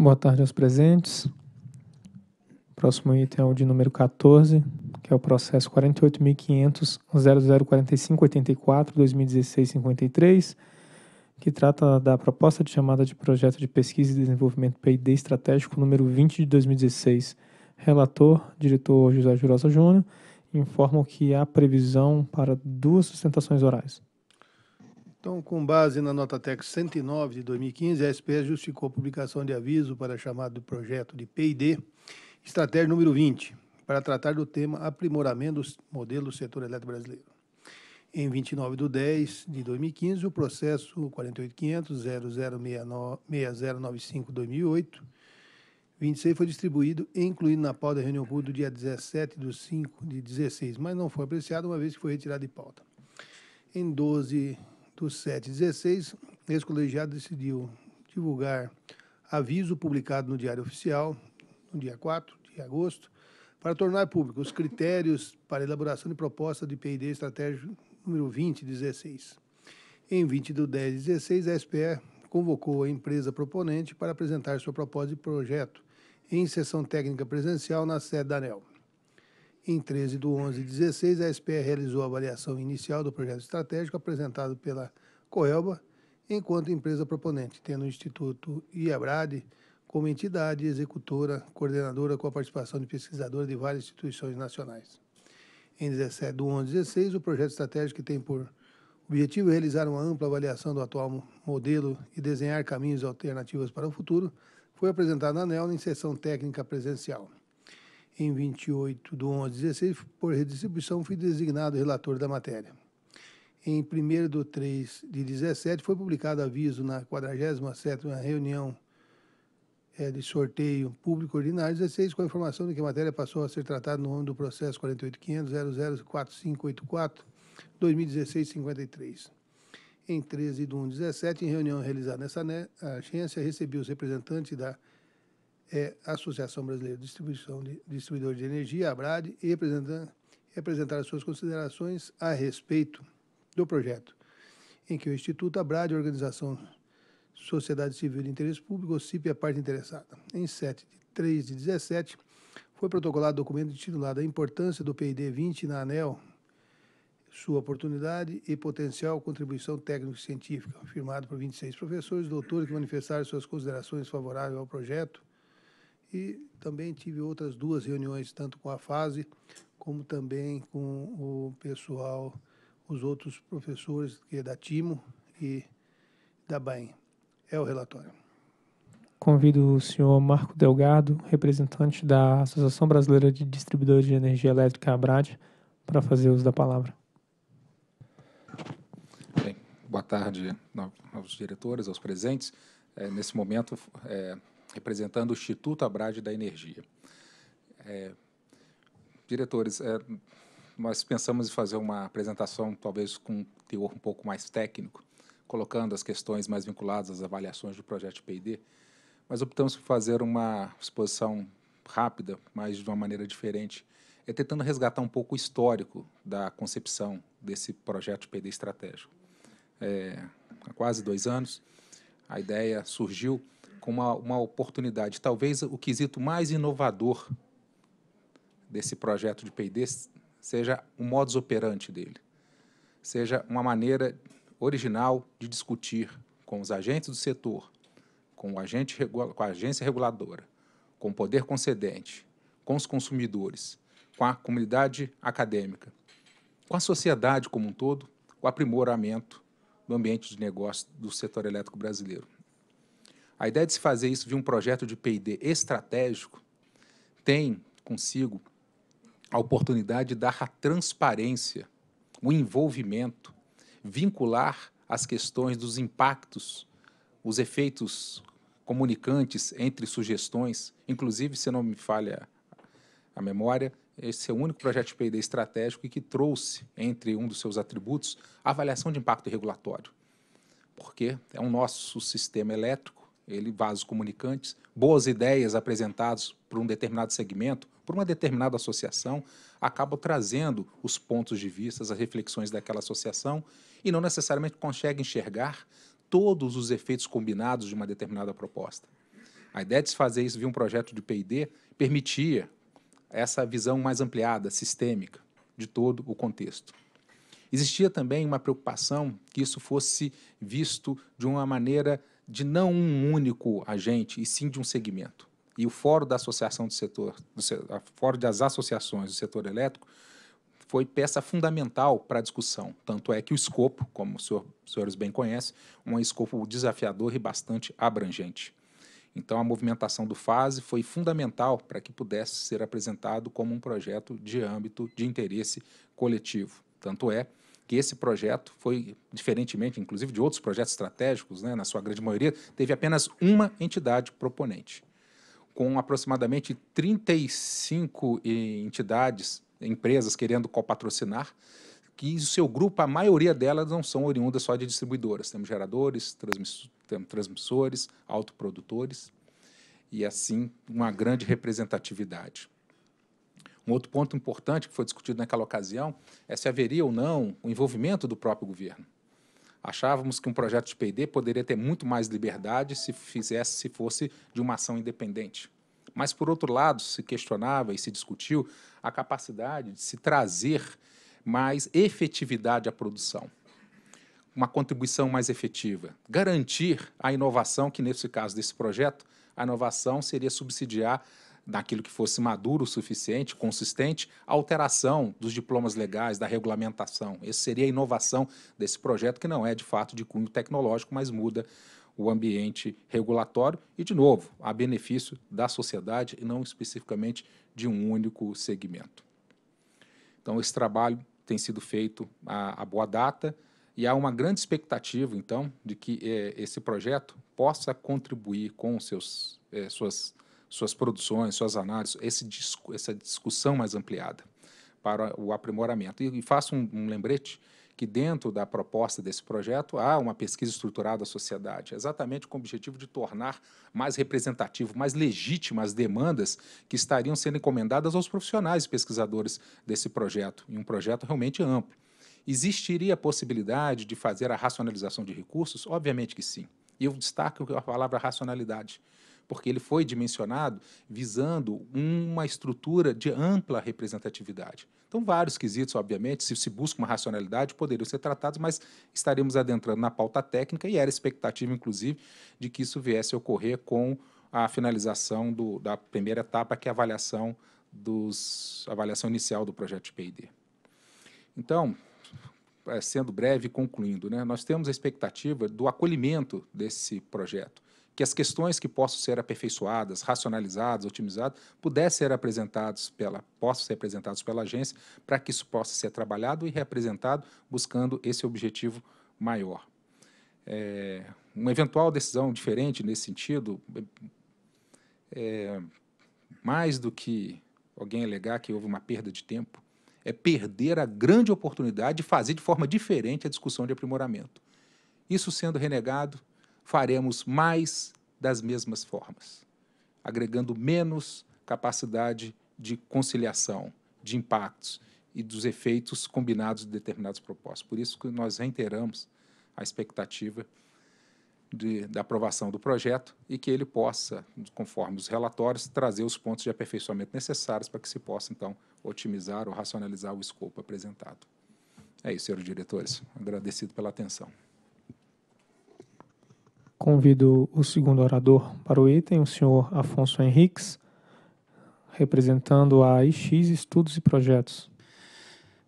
Boa tarde aos presentes. Próximo item é o de número 14, que é o processo 48.500.004584-2016-53, que trata da proposta de chamada de projeto de pesquisa e desenvolvimento P&D estratégico número 20 de 2016. Relator, diretor José Jurosa Júnior, informa que há previsão para duas sustentações orais. Então, com base na nota técnica 109 de 2015, a SPE justificou a publicação de aviso para chamado de projeto de P&D, estratégia número 20, para tratar do tema aprimoramento do modelo do setor elétrico brasileiro. Em 29 de 10 de 2015, o processo 48.500.006095-2008, 26 foi distribuído, incluído na pauta da reunião pública do dia 17 de 5 de 16, mas não foi apreciado, uma vez que foi retirado de pauta. Em 12 do 7/16, esse colegiado decidiu divulgar aviso publicado no Diário Oficial, no dia 4 de agosto, para tornar público os critérios para elaboração de proposta de PID estratégico número 20/16. Em 20 de 10 de 16, a SPE convocou a empresa proponente para apresentar sua proposta de projeto em sessão técnica presencial na sede da ANEL. Em 13 de 11 de 16, a SPE realizou a avaliação inicial do projeto estratégico apresentado pela Coelba, enquanto empresa proponente, tendo o Instituto Iabrade como entidade executora, coordenadora com a participação de pesquisadores de várias instituições nacionais. Em 17 de 11 de 16, o projeto estratégico que tem por objetivo realizar uma ampla avaliação do atual modelo e desenhar caminhos alternativos para o futuro, foi apresentado na ANEL em sessão técnica presencial em 28 de 11 de 16, por redistribuição, fui designado relator da matéria. Em 1 de 3 de 17, foi publicado aviso na 47ª reunião é, de sorteio público ordinário 16, com a informação de que a matéria passou a ser tratada no âmbito do processo 48.500.004584-2016-53. Em 13 de 1 de 17, em reunião realizada nessa né, agência, recebi os representantes da é a Associação Brasileira de Distribuição de Distribuidor de Energia, ABRAD, e apresentar, e apresentar suas considerações a respeito do projeto, em que o Instituto ABRAD, Organização Sociedade Civil de Interesse Público, OCIP, é a parte interessada. Em 7 de 3 de 17, foi protocolado documento intitulado A Importância do PID 20 na ANEL, sua oportunidade e potencial contribuição técnico-científica, firmado por 26 professores, doutores que manifestaram suas considerações favoráveis ao projeto e também tive outras duas reuniões, tanto com a FASE, como também com o pessoal, os outros professores que é da Timo e da BAEM. É o relatório. Convido o senhor Marco Delgado, representante da Associação Brasileira de Distribuidores de Energia Elétrica, ABRAD, para fazer uso da palavra. Bem, boa tarde aos diretores, aos presentes. É, nesse momento, é, representando o Instituto Abrade da Energia. É, diretores, é, nós pensamos em fazer uma apresentação talvez com um teor um pouco mais técnico, colocando as questões mais vinculadas às avaliações do projeto P&D, mas optamos por fazer uma exposição rápida, mas de uma maneira diferente, é tentando resgatar um pouco o histórico da concepção desse projeto PD estratégico. É, há quase dois anos, a ideia surgiu com uma, uma oportunidade. Talvez o quesito mais inovador desse projeto de P&D seja o modus operandi dele, seja uma maneira original de discutir com os agentes do setor, com, o agente, com a agência reguladora, com o poder concedente, com os consumidores, com a comunidade acadêmica, com a sociedade como um todo, o aprimoramento do ambiente de negócio do setor elétrico brasileiro. A ideia de se fazer isso via um projeto de P&D estratégico tem consigo a oportunidade de dar a transparência, o envolvimento, vincular as questões dos impactos, os efeitos comunicantes entre sugestões. Inclusive, se não me falha a memória, esse é o único projeto de P&D estratégico e que trouxe, entre um dos seus atributos, a avaliação de impacto regulatório. Porque é o nosso sistema elétrico, ele vasos comunicantes, boas ideias apresentadas por um determinado segmento, por uma determinada associação, acabam trazendo os pontos de vista, as reflexões daquela associação e não necessariamente consegue enxergar todos os efeitos combinados de uma determinada proposta. A ideia de se fazer isso via um projeto de P&D permitia essa visão mais ampliada, sistêmica, de todo o contexto. Existia também uma preocupação que isso fosse visto de uma maneira de não um único agente, e sim de um segmento. E o Fórum da Associação do Setor, do, a Fórum das Associações do Setor Elétrico, foi peça fundamental para a discussão. Tanto é que o escopo, como os senhor, senhores bem conhecem, um escopo desafiador e bastante abrangente. Então, a movimentação do FASE foi fundamental para que pudesse ser apresentado como um projeto de âmbito de interesse coletivo. Tanto é que esse projeto foi, diferentemente, inclusive, de outros projetos estratégicos, né, na sua grande maioria, teve apenas uma entidade proponente, com aproximadamente 35 eh, entidades, empresas querendo copatrocinar, que o seu grupo, a maioria delas não são oriundas só de distribuidoras. Temos geradores, temos transmissores, autoprodutores, e assim uma grande representatividade. Um outro ponto importante que foi discutido naquela ocasião é se haveria ou não o envolvimento do próprio governo. Achávamos que um projeto de PD poderia ter muito mais liberdade se fizesse se fosse de uma ação independente. Mas por outro lado, se questionava e se discutiu a capacidade de se trazer mais efetividade à produção uma contribuição mais efetiva, garantir a inovação, que nesse caso desse projeto, a inovação seria subsidiar daquilo que fosse maduro o suficiente, consistente, a alteração dos diplomas legais, da regulamentação. Essa seria a inovação desse projeto, que não é de fato de cunho tecnológico, mas muda o ambiente regulatório e, de novo, a benefício da sociedade e não especificamente de um único segmento. Então, esse trabalho tem sido feito a, a boa data e há uma grande expectativa, então, de que eh, esse projeto possa contribuir com seus, eh, suas suas produções, suas análises, esse, essa discussão mais ampliada para o aprimoramento. E, e faço um, um lembrete que dentro da proposta desse projeto há uma pesquisa estruturada da sociedade, exatamente com o objetivo de tornar mais representativo, mais legítimas as demandas que estariam sendo encomendadas aos profissionais pesquisadores desse projeto, em um projeto realmente amplo. Existiria a possibilidade de fazer a racionalização de recursos? Obviamente que sim. E eu destaco a palavra racionalidade, porque ele foi dimensionado visando uma estrutura de ampla representatividade. Então, vários quesitos, obviamente, se se busca uma racionalidade, poderiam ser tratados, mas estaremos adentrando na pauta técnica e era expectativa, inclusive, de que isso viesse a ocorrer com a finalização do, da primeira etapa, que é a avaliação, dos, avaliação inicial do projeto de PID. Então, é, sendo breve e concluindo, né, nós temos a expectativa do acolhimento desse projeto, que as questões que possam ser aperfeiçoadas, racionalizadas, otimizadas, pudessem ser apresentadas pela, possam ser apresentados pela agência para que isso possa ser trabalhado e reapresentado buscando esse objetivo maior. É, uma eventual decisão diferente nesse sentido, é, mais do que alguém alegar que houve uma perda de tempo, é perder a grande oportunidade de fazer de forma diferente a discussão de aprimoramento. Isso sendo renegado, faremos mais das mesmas formas, agregando menos capacidade de conciliação, de impactos e dos efeitos combinados de determinados propósitos. Por isso que nós reiteramos a expectativa de, da aprovação do projeto e que ele possa, conforme os relatórios, trazer os pontos de aperfeiçoamento necessários para que se possa, então, otimizar ou racionalizar o escopo apresentado. É isso, senhores diretores. Agradecido pela atenção. Convido o segundo orador para o item, o senhor Afonso Henriques, representando a IX Estudos e Projetos.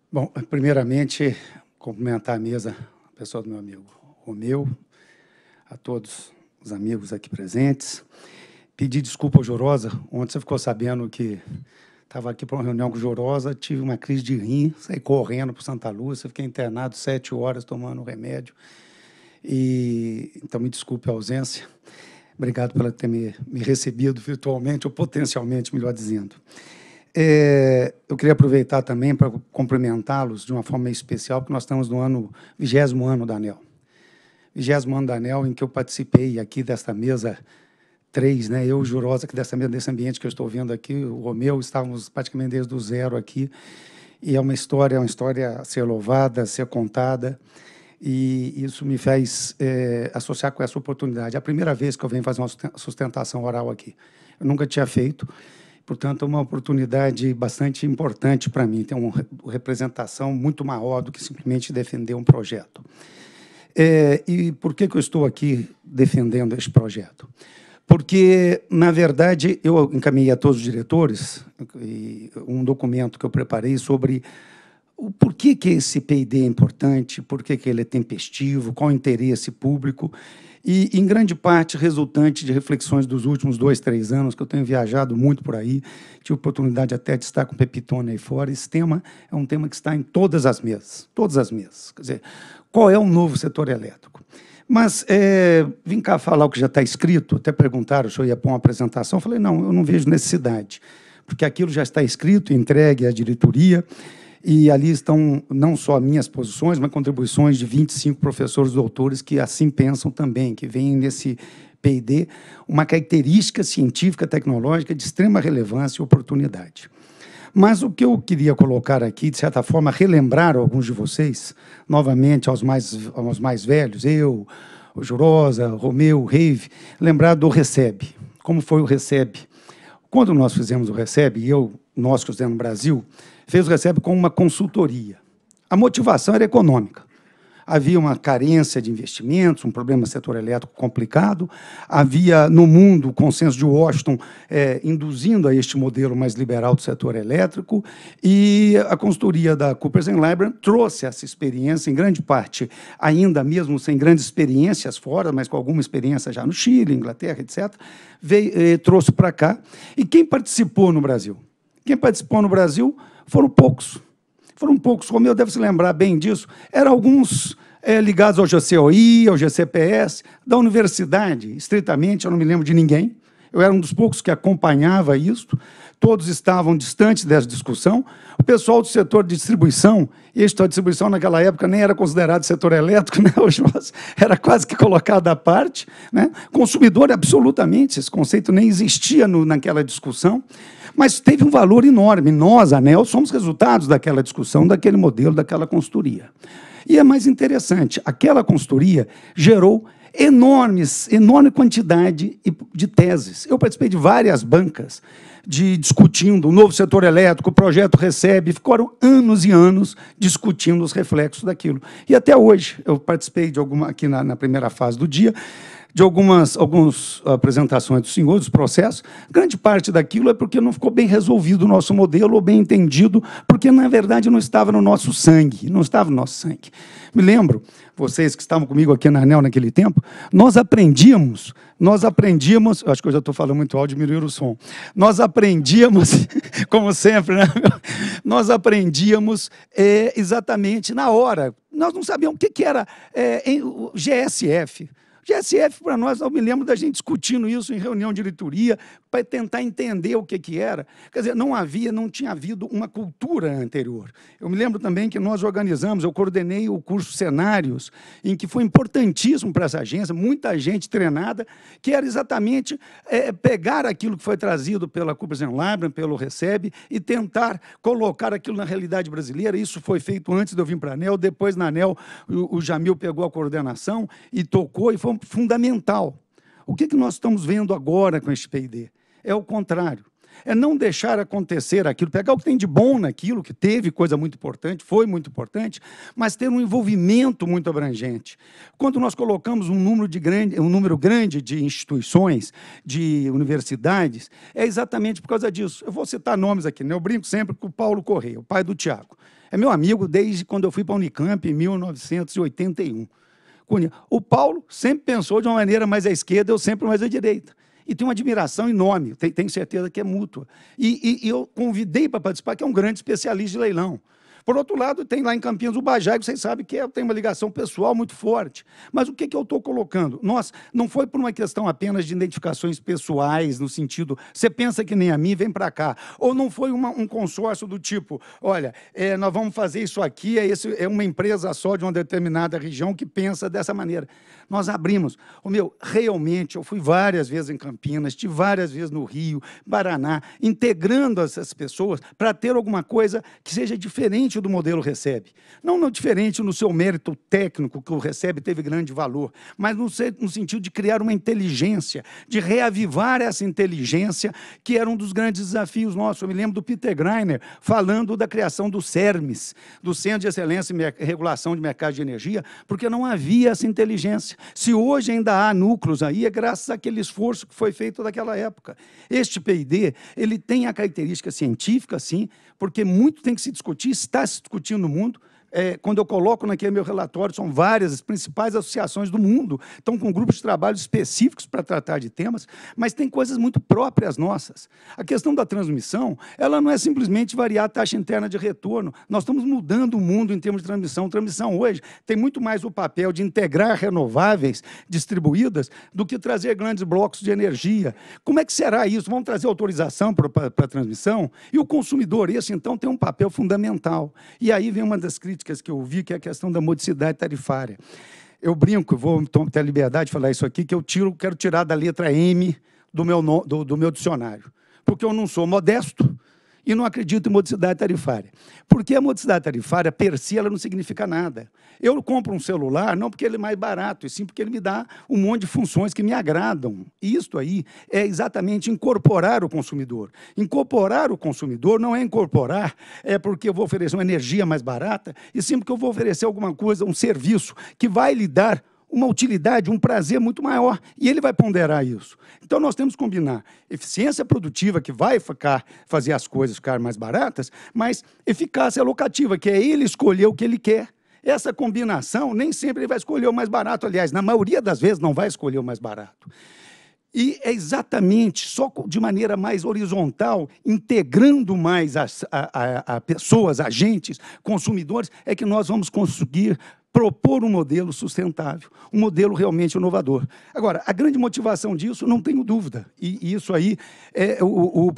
Bom, primeiramente, cumprimentar a mesa, a pessoa do meu amigo Romeu, a todos os amigos aqui presentes. Pedir desculpa ao Jorosa, ontem você ficou sabendo que estava aqui para uma reunião com o Jorosa, tive uma crise de rim, saí correndo para Santa Lúcia, fiquei internado sete horas tomando remédio e, então, me desculpe a ausência. Obrigado por ter me, me, recebido virtualmente, ou potencialmente, melhor dizendo. É, eu queria aproveitar também para cumprimentá-los de uma forma especial, porque nós estamos no ano, 20 ano da ANEL. 20 ano da ANEL, em que eu participei aqui desta mesa três, né? Eu, Jurosa, que dessa desse ambiente que eu estou vendo aqui, o Romeu, estávamos praticamente desde o zero aqui. E é uma história, é uma história a ser louvada, a ser contada e isso me fez é, associar com essa oportunidade. É a primeira vez que eu venho fazer uma sustentação oral aqui. Eu nunca tinha feito, portanto, é uma oportunidade bastante importante para mim, tem uma representação muito maior do que simplesmente defender um projeto. É, e por que, que eu estou aqui defendendo esse projeto? Porque, na verdade, eu encaminhei a todos os diretores um documento que eu preparei sobre o porquê que esse P&D é importante, por que ele é tempestivo, qual o interesse público, e em grande parte resultante de reflexões dos últimos dois, três anos, que eu tenho viajado muito por aí, tive oportunidade até de estar com Pepitone aí fora, esse tema é um tema que está em todas as mesas, todas as mesas, quer dizer, qual é o novo setor elétrico? Mas é, vim cá falar o que já está escrito, até perguntaram se eu ia pôr uma apresentação, eu falei, não, eu não vejo necessidade, porque aquilo já está escrito, entregue à diretoria, e ali estão não só minhas posições, mas contribuições de 25 professores doutores que assim pensam também, que vêm nesse P&D uma característica científica tecnológica de extrema relevância e oportunidade. Mas o que eu queria colocar aqui, de certa forma, relembrar alguns de vocês, novamente aos mais, aos mais velhos, eu, o Jurosa, Romeu, Reive, lembrar do Recebe. Como foi o Recebe? Quando nós fizemos o Recebe, e eu, nós que fizemos no Brasil, fez o Recebe com uma consultoria. A motivação era econômica. Havia uma carência de investimentos, um problema setor elétrico complicado. Havia, no mundo, o consenso de Washington é, induzindo a este modelo mais liberal do setor elétrico. E a consultoria da Coopers Lybrand trouxe essa experiência, em grande parte, ainda mesmo sem grandes experiências fora, mas com alguma experiência já no Chile, Inglaterra, etc., veio, eh, trouxe para cá. E quem participou no Brasil? Quem participou no Brasil foram poucos. Foram poucos, como eu deve se lembrar bem disso, eram alguns é, ligados ao GCOI, ao GCPS, da universidade, estritamente, eu não me lembro de ninguém. Eu era um dos poucos que acompanhava isso. Todos estavam distantes dessa discussão. O pessoal do setor de distribuição, e a distribuição naquela época nem era considerado setor elétrico, né? era quase que colocado à parte. Né? Consumidor, absolutamente, esse conceito nem existia no, naquela discussão. Mas teve um valor enorme. Nós, ANEL, somos resultados daquela discussão, daquele modelo, daquela consultoria. E é mais interessante, aquela consultoria gerou enormes, enorme quantidade de teses. Eu participei de várias bancas de discutindo o novo setor elétrico, o projeto recebe, ficaram anos e anos discutindo os reflexos daquilo. E até hoje, eu participei de alguma aqui na, na primeira fase do dia, de algumas, algumas ah, apresentações do senhor, dos processos, grande parte daquilo é porque não ficou bem resolvido o nosso modelo ou bem entendido, porque, na verdade, não estava no nosso sangue, não estava no nosso sangue. Me lembro, vocês que estavam comigo aqui na ANEL naquele tempo, nós aprendíamos, nós aprendíamos, acho que eu já estou falando muito alto, diminuir o som, nós aprendíamos, como sempre, né? nós aprendíamos é, exatamente na hora, nós não sabíamos o que, que era é, GSF, SF para nós, eu me lembro da gente discutindo isso em reunião de diretoria, para tentar entender o que, que era. Quer dizer, não havia, não tinha havido uma cultura anterior. Eu me lembro também que nós organizamos, eu coordenei o curso Cenários, em que foi importantíssimo para essa agência, muita gente treinada, que era exatamente é, pegar aquilo que foi trazido pela Cooper's Labram, pelo Recebe, e tentar colocar aquilo na realidade brasileira. Isso foi feito antes de eu vir para a ANEL, depois na ANEL o, o Jamil pegou a coordenação e tocou, e foi um fundamental. O que, que nós estamos vendo agora com este PID? É o contrário. É não deixar acontecer aquilo, pegar o que tem de bom naquilo, que teve coisa muito importante, foi muito importante, mas ter um envolvimento muito abrangente. Quando nós colocamos um número, de grande, um número grande de instituições, de universidades, é exatamente por causa disso. Eu vou citar nomes aqui, né? eu brinco sempre com o Paulo Correia, o pai do Tiago. É meu amigo desde quando eu fui para a Unicamp em 1981. Cunha, o Paulo sempre pensou de uma maneira mais à esquerda, eu sempre mais à direita. E tem uma admiração enorme, tenho certeza que é mútua. E, e, e eu convidei para participar, que é um grande especialista de leilão. Por outro lado, tem lá em Campinas o Bajai, que vocês sabem que é, tem uma ligação pessoal muito forte. Mas o que, que eu estou colocando? Nós, não foi por uma questão apenas de identificações pessoais, no sentido, você pensa que nem a mim, vem para cá. Ou não foi uma, um consórcio do tipo, olha, é, nós vamos fazer isso aqui, é, esse, é uma empresa só de uma determinada região que pensa dessa maneira. Nós abrimos. O meu, realmente, eu fui várias vezes em Campinas, estive várias vezes no Rio, Paraná, integrando essas pessoas para ter alguma coisa que seja diferente diferente do modelo Recebe. Não, no diferente no seu mérito técnico, que o Recebe teve grande valor, mas no, no sentido de criar uma inteligência, de reavivar essa inteligência, que era um dos grandes desafios nossos. Eu me lembro do Peter Greiner falando da criação do CERMES, do Centro de Excelência e Regulação de Mercado de Energia, porque não havia essa inteligência. Se hoje ainda há núcleos aí, é graças àquele esforço que foi feito daquela época. Este PID, ele tem a característica científica, sim, porque muito tem que se discutir, está está discutindo no mundo é, quando eu coloco naquele meu relatório, são várias, as principais associações do mundo estão com grupos de trabalho específicos para tratar de temas, mas tem coisas muito próprias nossas. A questão da transmissão, ela não é simplesmente variar a taxa interna de retorno. Nós estamos mudando o mundo em termos de transmissão. Transmissão hoje tem muito mais o papel de integrar renováveis distribuídas do que trazer grandes blocos de energia. Como é que será isso? Vamos trazer autorização para a transmissão? E o consumidor, esse então, tem um papel fundamental. E aí vem uma das críticas críticas que eu ouvi, que é a questão da modicidade tarifária. Eu brinco, vou então ter a liberdade de falar isso aqui, que eu tiro, quero tirar da letra M do meu, do, do meu dicionário, porque eu não sou modesto, e não acredito em modicidade tarifária. Porque a modicidade tarifária, per si, ela não significa nada. Eu compro um celular não porque ele é mais barato, e sim porque ele me dá um monte de funções que me agradam. E isto aí é exatamente incorporar o consumidor. Incorporar o consumidor não é incorporar é porque eu vou oferecer uma energia mais barata, e sim porque eu vou oferecer alguma coisa, um serviço que vai lhe dar uma utilidade, um prazer muito maior. E ele vai ponderar isso. Então nós temos que combinar eficiência produtiva, que vai ficar, fazer as coisas ficarem mais baratas, mas eficácia locativa, que é ele escolher o que ele quer. Essa combinação, nem sempre ele vai escolher o mais barato. Aliás, na maioria das vezes, não vai escolher o mais barato. E é exatamente, só de maneira mais horizontal, integrando mais as a, a, a pessoas, agentes, consumidores, é que nós vamos conseguir propor um modelo sustentável, um modelo realmente inovador. Agora, a grande motivação disso, não tenho dúvida, e, isso aí é, o, o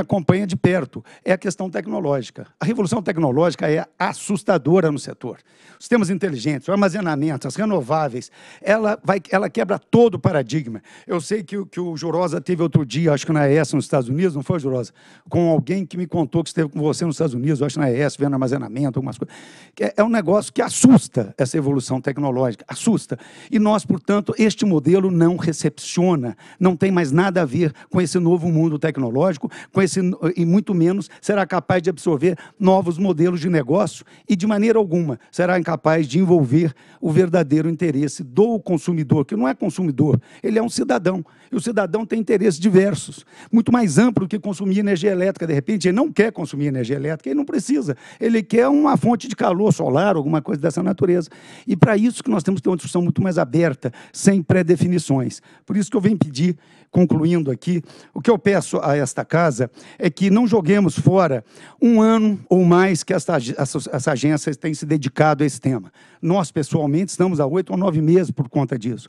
acompanha de perto, é a questão tecnológica. A revolução tecnológica é assustadora no setor. Sistemas inteligentes, o armazenamento, as renováveis, ela, vai, ela quebra todo o paradigma. Eu sei que, que o Jurosa teve outro dia, acho que na ES nos Estados Unidos, não foi, Jurosa? Com alguém que me contou que esteve com você nos Estados Unidos, acho que na ES, vendo armazenamento, algumas coisas. É, é um negócio que assusta essa evolução tecnológica, assusta. E nós, portanto, este modelo não recepciona, não tem mais nada a ver com esse novo mundo tecnológico, com esse, e muito menos será capaz de absorver novos modelos de negócio e, de maneira alguma, será incapaz de envolver o verdadeiro interesse do consumidor, que não é consumidor, ele é um cidadão. E o cidadão tem interesses diversos, muito mais amplo que consumir energia elétrica. De repente, ele não quer consumir energia elétrica, ele não precisa. Ele quer uma fonte de calor solar, alguma coisa dessa natureza. E para isso que nós temos que ter uma discussão muito mais aberta, sem pré-definições. Por isso que eu venho pedir, concluindo aqui, o que eu peço a esta casa é que não joguemos fora um ano ou mais que essa, essa, essa agência tem se dedicado a esse tema. Nós, pessoalmente, estamos há oito ou nove meses por conta disso.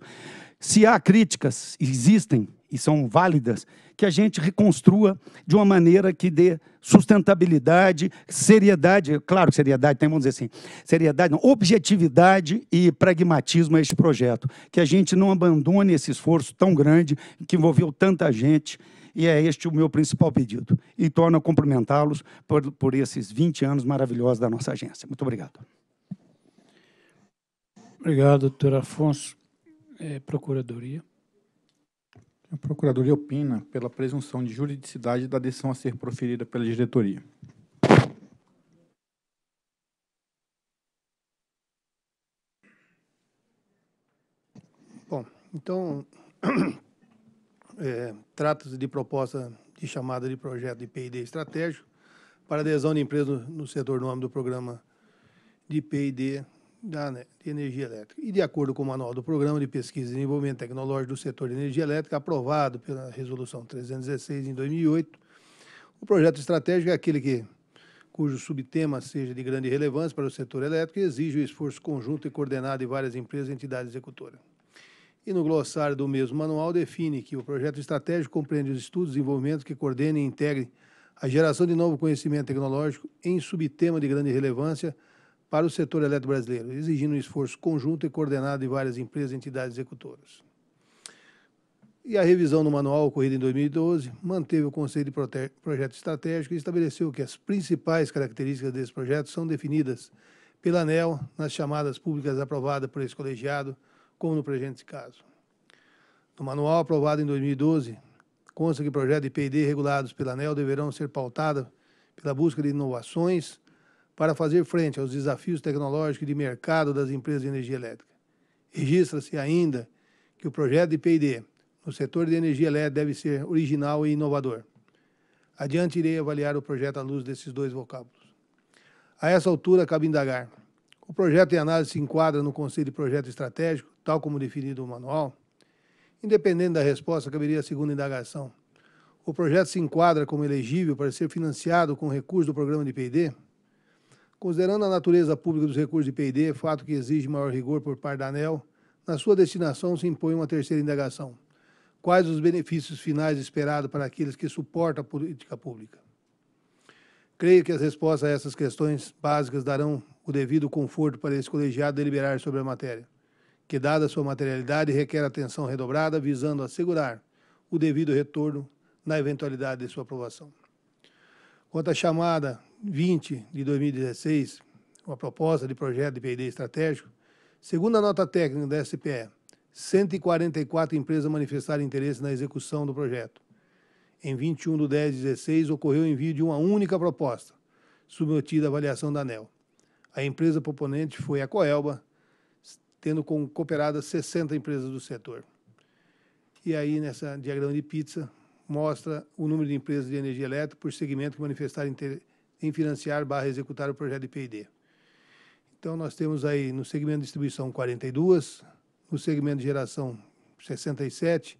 Se há críticas, existem, e são válidas, que a gente reconstrua de uma maneira que dê sustentabilidade, seriedade, claro que seriedade, tem, vamos dizer assim, seriedade, não, objetividade e pragmatismo a este projeto. Que a gente não abandone esse esforço tão grande que envolveu tanta gente e é este o meu principal pedido. E torno a cumprimentá-los por, por esses 20 anos maravilhosos da nossa agência. Muito obrigado. Obrigado, doutor Afonso. É, procuradoria. A Procuradoria opina pela presunção de juridicidade da decisão a ser proferida pela diretoria. Bom, então, é, trata-se de proposta de chamada de projeto de P&D estratégico para adesão de empresas no setor no âmbito do programa de P&D da, né, de energia elétrica. E de acordo com o manual do Programa de Pesquisa e Desenvolvimento Tecnológico do Setor de Energia Elétrica, aprovado pela Resolução 316 em 2008, o projeto estratégico é aquele que cujo subtema seja de grande relevância para o setor elétrico e exige o um esforço conjunto e coordenado de várias empresas e entidades executoras. E no glossário do mesmo manual define que o projeto estratégico compreende os estudos e desenvolvimentos que coordenem e integrem a geração de novo conhecimento tecnológico em subtema de grande relevância para o setor elétrico brasileiro, exigindo um esforço conjunto e coordenado de várias empresas e entidades executoras. E a revisão do manual, ocorrida em 2012, manteve o conceito de projeto estratégico e estabeleceu que as principais características desse projeto são definidas pela ANEL nas chamadas públicas aprovadas por esse colegiado, como no presente caso. No manual aprovado em 2012, consta que projetos de P&D regulados pela ANEL deverão ser pautados pela busca de inovações para fazer frente aos desafios tecnológicos de mercado das empresas de energia elétrica. Registra-se ainda que o projeto de P&D no setor de energia elétrica deve ser original e inovador. Adiante irei avaliar o projeto à luz desses dois vocábulos. A essa altura, cabe indagar. O projeto em análise se enquadra no conceito de projeto estratégico, tal como definido no manual? Independente da resposta, caberia a segunda indagação. O projeto se enquadra como elegível para ser financiado com recursos do programa de P&D? Considerando a natureza pública dos recursos de P&D, fato que exige maior rigor por parte da ANEL, na sua destinação se impõe uma terceira indagação. Quais os benefícios finais esperados para aqueles que suportam a política pública? Creio que as respostas a essas questões básicas darão o devido conforto para esse colegiado deliberar sobre a matéria, que, dada sua materialidade, requer atenção redobrada, visando assegurar o devido retorno na eventualidade de sua aprovação. Quanto à chamada 20 de 2016, uma proposta de projeto de P&D estratégico, segundo a nota técnica da SPE, 144 empresas manifestaram interesse na execução do projeto. Em 21 de 10 de 16, ocorreu o envio de uma única proposta, submetida à avaliação da ANEL. A empresa proponente foi a Coelba, tendo cooperadas 60 empresas do setor. E aí, nessa diagrama de pizza, mostra o número de empresas de energia elétrica por segmento que manifestaram interesse em financiar barra executar o projeto de P&D. Então, nós temos aí no segmento de distribuição 42, no segmento de geração 67,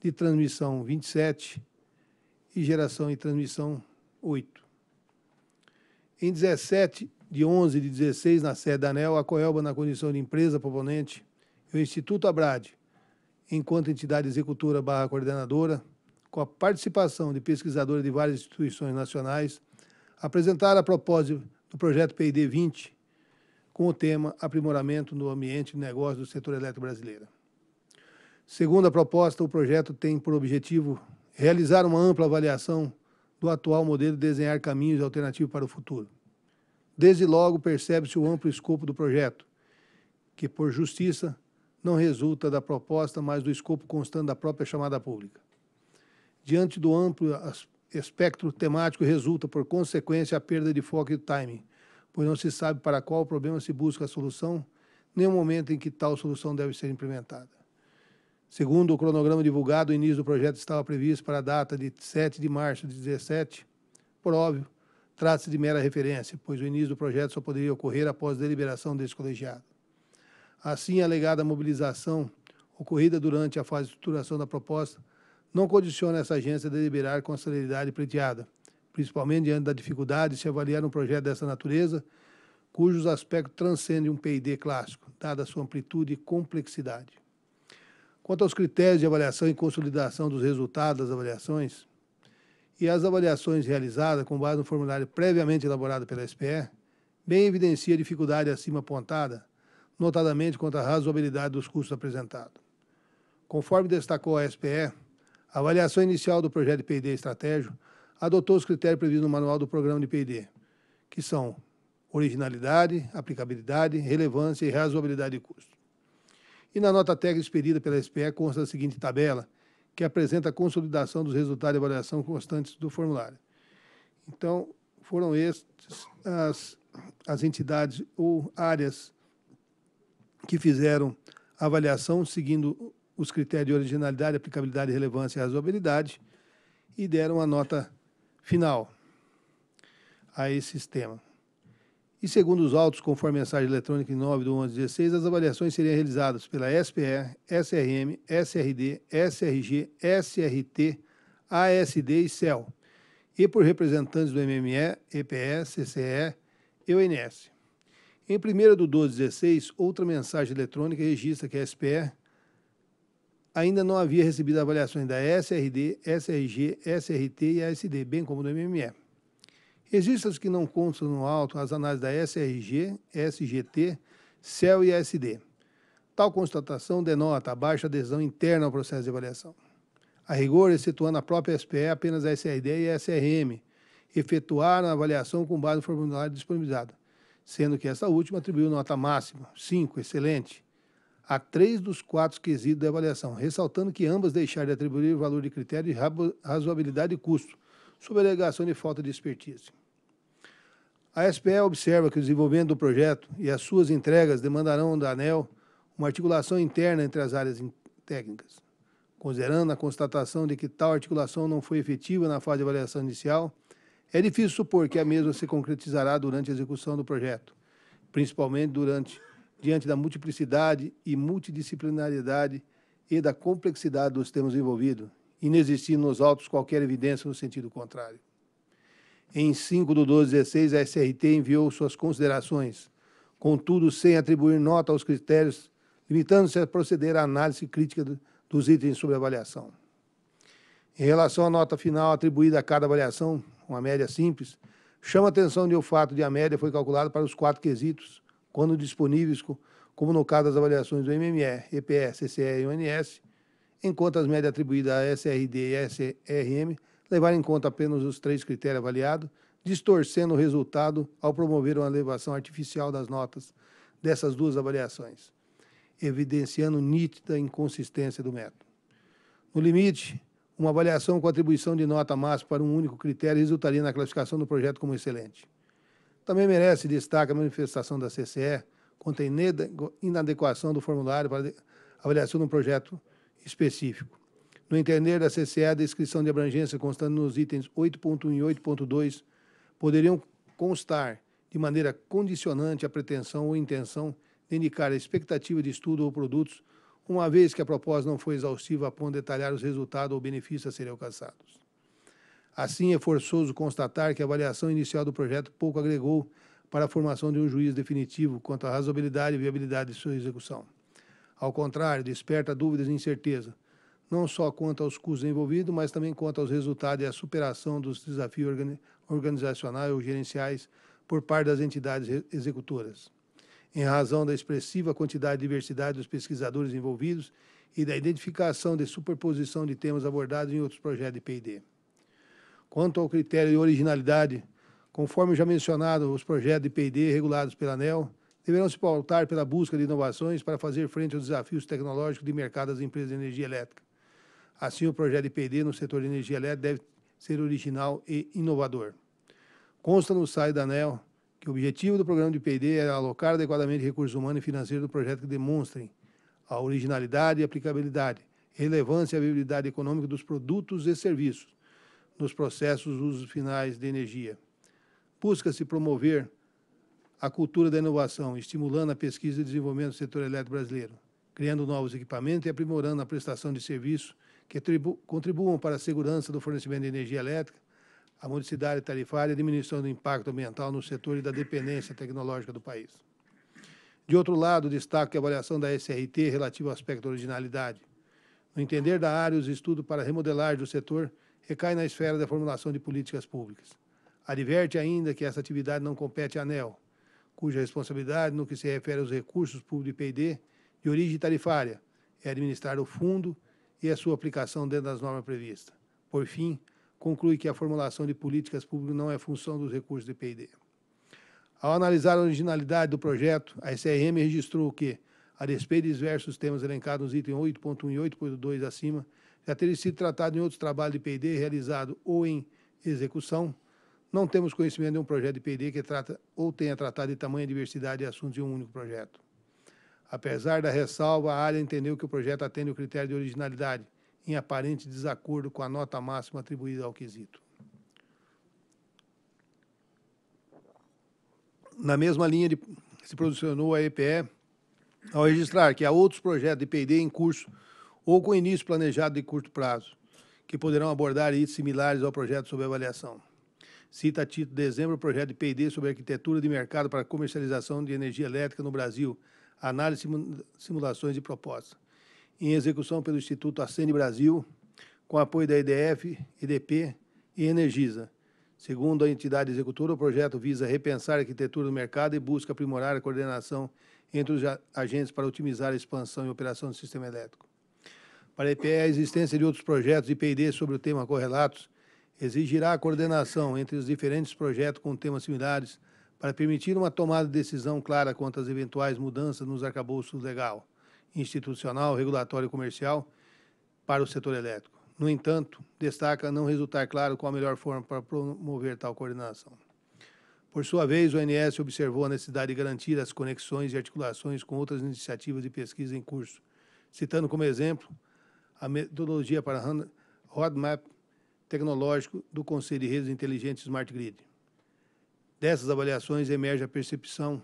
de transmissão 27 e geração e transmissão 8. Em 17 de 11 de 16, na sede da ANEL, a Coelba, na condição de empresa proponente, e o Instituto Abrade, enquanto entidade executora barra coordenadora, com a participação de pesquisadores de várias instituições nacionais, apresentar a propósito do projeto PID 20 com o tema Aprimoramento no Ambiente de Negócio do Setor Elétrico Brasileiro. Segundo a proposta, o projeto tem por objetivo realizar uma ampla avaliação do atual modelo e desenhar caminhos alternativos para o futuro. Desde logo, percebe-se o amplo escopo do projeto, que, por justiça, não resulta da proposta, mas do escopo constante da própria chamada pública. Diante do amplo espectro temático resulta, por consequência, a perda de foco e timing, pois não se sabe para qual problema se busca a solução, nem o momento em que tal solução deve ser implementada. Segundo o cronograma divulgado, o início do projeto estava previsto para a data de 7 de março de 2017. Por óbvio, trata-se de mera referência, pois o início do projeto só poderia ocorrer após a deliberação desse colegiado. Assim, a alegada mobilização ocorrida durante a fase de estruturação da proposta não condiciona essa agência a deliberar com a celeridade pleiteada, principalmente diante da dificuldade de se avaliar um projeto dessa natureza, cujos aspectos transcendem um P&D clássico, dada a sua amplitude e complexidade. Quanto aos critérios de avaliação e consolidação dos resultados das avaliações, e as avaliações realizadas com base no formulário previamente elaborado pela SPE, bem evidencia a dificuldade acima apontada, notadamente quanto à razoabilidade dos custos apresentados. Conforme destacou a SPE, a avaliação inicial do projeto de P&D Estratégico adotou os critérios previstos no manual do programa de P&D, que são originalidade, aplicabilidade, relevância e razoabilidade de custo. E na nota técnica expedida pela SPE consta a seguinte tabela, que apresenta a consolidação dos resultados de avaliação constantes do formulário. Então, foram estas as, as entidades ou áreas que fizeram avaliação seguindo os critérios de originalidade, aplicabilidade, relevância e razoabilidade e deram a nota final a esse sistema. E segundo os autos, conforme mensagem eletrônica em 9 do 11 16, as avaliações seriam realizadas pela SPR, SRM, SRD, SRG, SRT, ASD e CEL, e por representantes do MME, EPS, CCE e ONS. Em 1 do 12 16, outra mensagem eletrônica registra que a SPR ainda não havia recebido avaliações da SRD, SRG, SRT e ASD, bem como do MME. Registros que não constam no auto as análises da SRG, SGT, CEL e ASD. Tal constatação denota a baixa adesão interna ao processo de avaliação. A rigor, excetuando a própria SPE, apenas a SRD e a SRM efetuaram a avaliação com base no formulário disponibilizado, sendo que essa última atribuiu nota máxima, 5, excelente, a três dos quatro quesitos da avaliação, ressaltando que ambas deixaram de atribuir valor de critério de razoabilidade e custo, sob alegação de falta de expertise. A SPE observa que o desenvolvimento do projeto e as suas entregas demandarão da ANEL uma articulação interna entre as áreas técnicas. Considerando a constatação de que tal articulação não foi efetiva na fase de avaliação inicial, é difícil supor que a mesma se concretizará durante a execução do projeto, principalmente durante diante da multiplicidade e multidisciplinaridade e da complexidade dos temas envolvidos, inexistindo nos autos qualquer evidência no sentido contrário. Em 5 de 12 16, a SRT enviou suas considerações, contudo sem atribuir nota aos critérios, limitando-se a proceder à análise crítica dos itens sobre avaliação. Em relação à nota final atribuída a cada avaliação, uma média simples, chama atenção de o fato de a média foi calculada para os quatro quesitos, quando disponíveis, como no caso das avaliações do MME, EPE, CCE e ONS, enquanto as médias atribuídas à SRD e SRM levarem em conta apenas os três critérios avaliados, distorcendo o resultado ao promover uma elevação artificial das notas dessas duas avaliações, evidenciando nítida inconsistência do método. No limite, uma avaliação com atribuição de nota máxima para um único critério resultaria na classificação do projeto como excelente. Também merece destaque a manifestação da CCE contém inadequação do formulário para avaliação de um projeto específico. No entender da CCE, a descrição de abrangência constando nos itens 8.1 e 8.2 poderiam constar de maneira condicionante a pretensão ou intenção de indicar a expectativa de estudo ou produtos, uma vez que a proposta não foi exaustiva a ponto de detalhar os resultados ou benefícios a serem alcançados. Assim, é forçoso constatar que a avaliação inicial do projeto pouco agregou para a formação de um juízo definitivo quanto à razoabilidade e viabilidade de sua execução. Ao contrário, desperta dúvidas e incerteza, não só quanto aos custos envolvidos, mas também quanto aos resultados e à superação dos desafios organizacionais ou gerenciais por parte das entidades executoras. Em razão da expressiva quantidade e diversidade dos pesquisadores envolvidos e da identificação de superposição de temas abordados em outros projetos de P&D. Quanto ao critério de originalidade, conforme já mencionado, os projetos de P&D regulados pela ANEL deverão se pautar pela busca de inovações para fazer frente aos desafios tecnológicos de mercado das empresas de energia elétrica. Assim, o projeto de P&D no setor de energia elétrica deve ser original e inovador. Consta no site da ANEL que o objetivo do programa de P&D é alocar adequadamente recursos humanos e financeiros do projeto que demonstrem a originalidade e aplicabilidade, relevância e viabilidade econômica dos produtos e serviços, nos processos usos finais de energia. Busca-se promover a cultura da inovação, estimulando a pesquisa e desenvolvimento do setor elétrico brasileiro, criando novos equipamentos e aprimorando a prestação de serviços que contribuam para a segurança do fornecimento de energia elétrica, a modicidade tarifária e a diminuição do impacto ambiental no setor e da dependência tecnológica do país. De outro lado, destaco a avaliação da SRT relativa ao aspecto originalidade. No entender da área, os estudos para remodelagem do setor recai na esfera da formulação de políticas públicas. Adverte ainda que essa atividade não compete à ANEL, cuja responsabilidade no que se refere aos recursos públicos de P&D de origem tarifária é administrar o fundo e a sua aplicação dentro das normas previstas. Por fim, conclui que a formulação de políticas públicas não é função dos recursos de P&D. Ao analisar a originalidade do projeto, a SRM registrou que, a despeito de diversos temas elencados nos itens 8.1 e 8.2 acima, já é, teria sido tratado em outros trabalhos de P&D realizado ou em execução. Não temos conhecimento de um projeto de P&D que trata ou tenha tratado de tamanha diversidade de assuntos em um único projeto. Apesar da ressalva, a área entendeu que o projeto atende o critério de originalidade, em aparente desacordo com a nota máxima atribuída ao quesito. Na mesma linha, de, se posicionou a EPE ao registrar que há outros projetos de P&D em curso ou com início planejado de curto prazo, que poderão abordar itens similares ao projeto sob avaliação. Cita a título de dezembro o projeto de P&D sobre arquitetura de mercado para comercialização de energia elétrica no Brasil, análise simulações e propostas. Em execução pelo Instituto Acene Brasil, com apoio da EDF, EDP e Energisa. Segundo a entidade executora, o projeto visa repensar a arquitetura do mercado e busca aprimorar a coordenação entre os agentes para otimizar a expansão e operação do sistema elétrico. Para a EPE, a existência de outros projetos de P&D sobre o tema correlatos exigirá a coordenação entre os diferentes projetos com temas similares para permitir uma tomada de decisão clara quanto às eventuais mudanças nos arcabouços legal, institucional, regulatório e comercial para o setor elétrico. No entanto, destaca não resultar claro qual a melhor forma para promover tal coordenação. Por sua vez, o ONS observou a necessidade de garantir as conexões e articulações com outras iniciativas de pesquisa em curso, citando como exemplo a metodologia para roadmap tecnológico do Conselho de Redes Inteligentes Smart Grid. Dessas avaliações emerge a percepção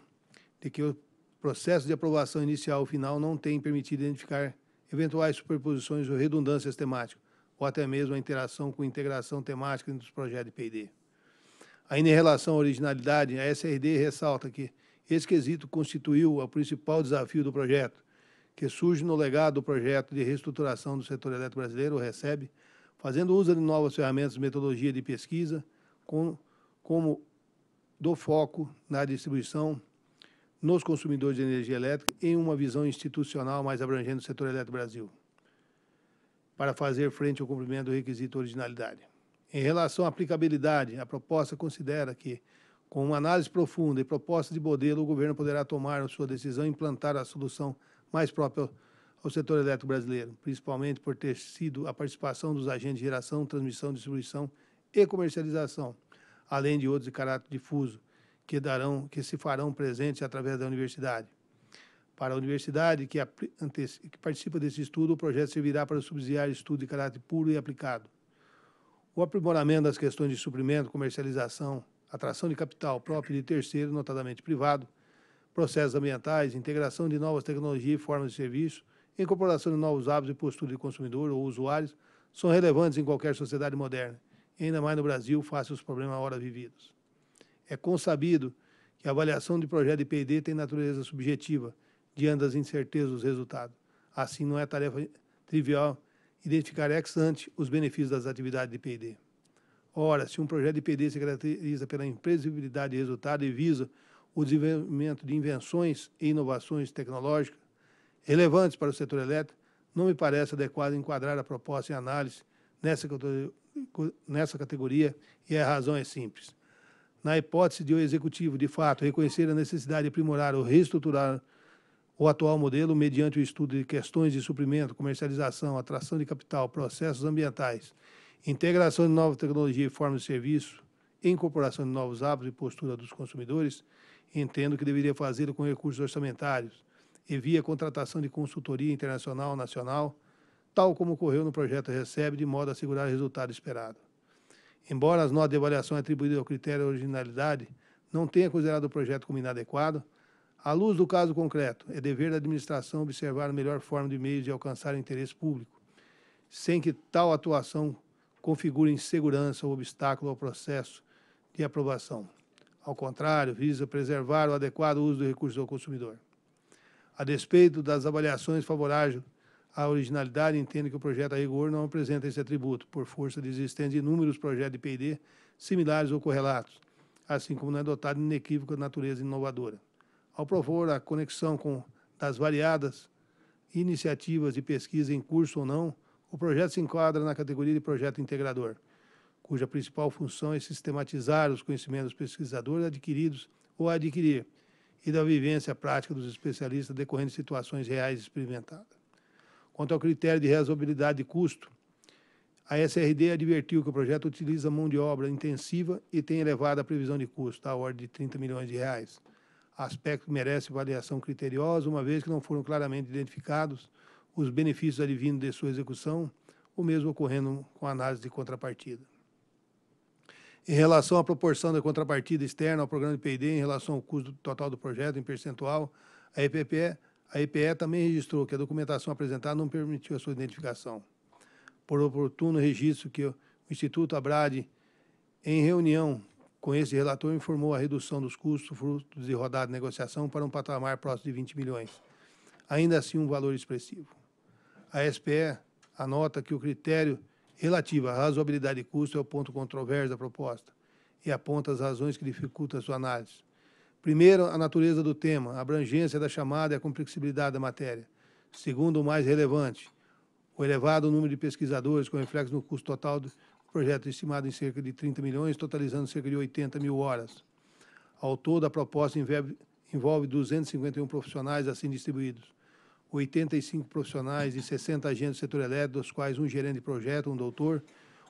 de que o processo de aprovação inicial e final não tem permitido identificar eventuais superposições ou redundâncias temáticas, ou até mesmo a interação com a integração temática entre os projetos de P&D. Ainda em relação à originalidade, a SRD ressalta que esse quesito constituiu o principal desafio do projeto, que surge no legado do projeto de reestruturação do setor elétrico brasileiro, o RECEB, fazendo uso de novas ferramentas e metodologia de pesquisa, com, como do foco na distribuição nos consumidores de energia elétrica em uma visão institucional mais abrangente do setor elétrico Brasil, para fazer frente ao cumprimento do requisito originalidade. Em relação à aplicabilidade, a proposta considera que, com uma análise profunda e proposta de modelo, o governo poderá tomar sua decisão e implantar a solução mais próprio ao setor elétrico brasileiro, principalmente por ter sido a participação dos agentes de geração, transmissão, distribuição e comercialização, além de outros de caráter difuso, que, darão, que se farão presentes através da universidade. Para a universidade que, que participa desse estudo, o projeto servirá para subsidiar estudo de caráter puro e aplicado. O aprimoramento das questões de suprimento, comercialização, atração de capital próprio de terceiro, notadamente privado, processos ambientais, integração de novas tecnologias e formas de serviço, incorporação de novos hábitos e postura de consumidor ou usuários são relevantes em qualquer sociedade moderna, ainda mais no Brasil, face aos problemas hora vividos. É consabido que a avaliação de projeto de P&D tem natureza subjetiva, diante das incertezas dos resultados. Assim, não é tarefa trivial identificar ex ante os benefícios das atividades de P&D. Ora, se um projeto de PD se caracteriza pela imprevisibilidade de resultado e visa o desenvolvimento de invenções e inovações tecnológicas relevantes para o setor elétrico, não me parece adequado enquadrar a proposta em análise nessa, nessa categoria e a razão é simples. Na hipótese de o Executivo, de fato, reconhecer a necessidade de aprimorar ou reestruturar o atual modelo mediante o estudo de questões de suprimento, comercialização, atração de capital, processos ambientais, integração de nova tecnologia e forma de serviço, incorporação de novos hábitos e postura dos consumidores, Entendo que deveria fazê-lo com recursos orçamentários e via contratação de consultoria internacional nacional, tal como ocorreu no projeto Recebe, de modo a assegurar o resultado esperado. Embora as notas de avaliação atribuídas ao critério de originalidade não tenha considerado o projeto como inadequado, à luz do caso concreto, é dever da administração observar a melhor forma de meios de alcançar o interesse público, sem que tal atuação configure insegurança ou obstáculo ao processo de aprovação. Ao contrário, visa preservar o adequado uso do recurso ao consumidor. A despeito das avaliações favoráveis à originalidade, entendo que o projeto a rigor não apresenta esse atributo, por força de existência de inúmeros projetos de P&D similares ou correlatos, assim como não é dotado de inequívoca natureza inovadora. Ao propor a conexão com das variadas iniciativas de pesquisa em curso ou não, o projeto se enquadra na categoria de projeto integrador, cuja principal função é sistematizar os conhecimentos pesquisadores adquiridos ou a adquirir e da vivência prática dos especialistas decorrendo de situações reais experimentadas. Quanto ao critério de razoabilidade de custo, a SRD advertiu que o projeto utiliza mão de obra intensiva e tem elevada previsão de custo, à ordem de 30 milhões de reais. Aspecto que merece avaliação criteriosa, uma vez que não foram claramente identificados os benefícios advindos de sua execução, o mesmo ocorrendo com análise de contrapartida. Em relação à proporção da contrapartida externa ao programa de P&D em relação ao custo total do projeto em percentual, a EPE, a EPE também registrou que a documentação apresentada não permitiu a sua identificação. Por oportuno registro que o Instituto Abrade, em reunião com esse relator, informou a redução dos custos frutos de rodada de negociação para um patamar próximo de 20 milhões, ainda assim um valor expressivo. A SPE anota que o critério relativa à razoabilidade de custo é o ponto controverso da proposta e aponta as razões que dificultam a sua análise. Primeiro, a natureza do tema, a abrangência da chamada e a complexibilidade da matéria. Segundo, o mais relevante, o elevado número de pesquisadores com reflexo no custo total do projeto, estimado em cerca de 30 milhões, totalizando cerca de 80 mil horas. Ao todo, a proposta envolve 251 profissionais assim distribuídos. 85 profissionais e 60 agentes do setor elétrico, dos quais um gerente de projeto, um doutor,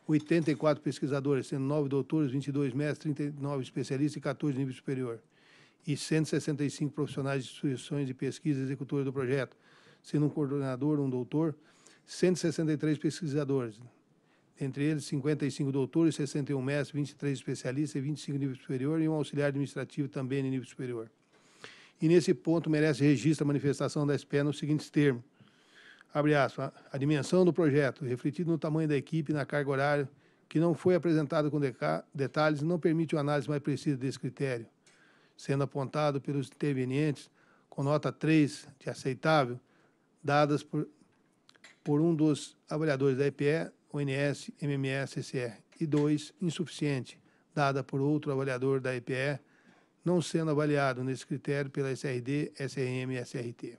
84 pesquisadores, sendo 9 doutores, 22 mestres, 39 especialistas e 14 nível superior. E 165 profissionais de instituições de pesquisa executores do projeto, sendo um coordenador, um doutor, 163 pesquisadores, entre eles 55 doutores, 61 mestres, 23 especialistas e 25 nível superior e um auxiliar administrativo também em nível superior e nesse ponto merece registro a manifestação da SPE nos seguintes termos. Abre aspas, a dimensão do projeto, refletido no tamanho da equipe e na carga horária, que não foi apresentada com detalhes, não permite uma análise mais precisa desse critério, sendo apontado pelos intervenientes com nota 3 de aceitável, dadas por, por um dos avaliadores da EPE, ONS, MMS, CCR, e 2 insuficiente, dada por outro avaliador da EPE, não sendo avaliado nesse critério pela SRD, SRM e SRT.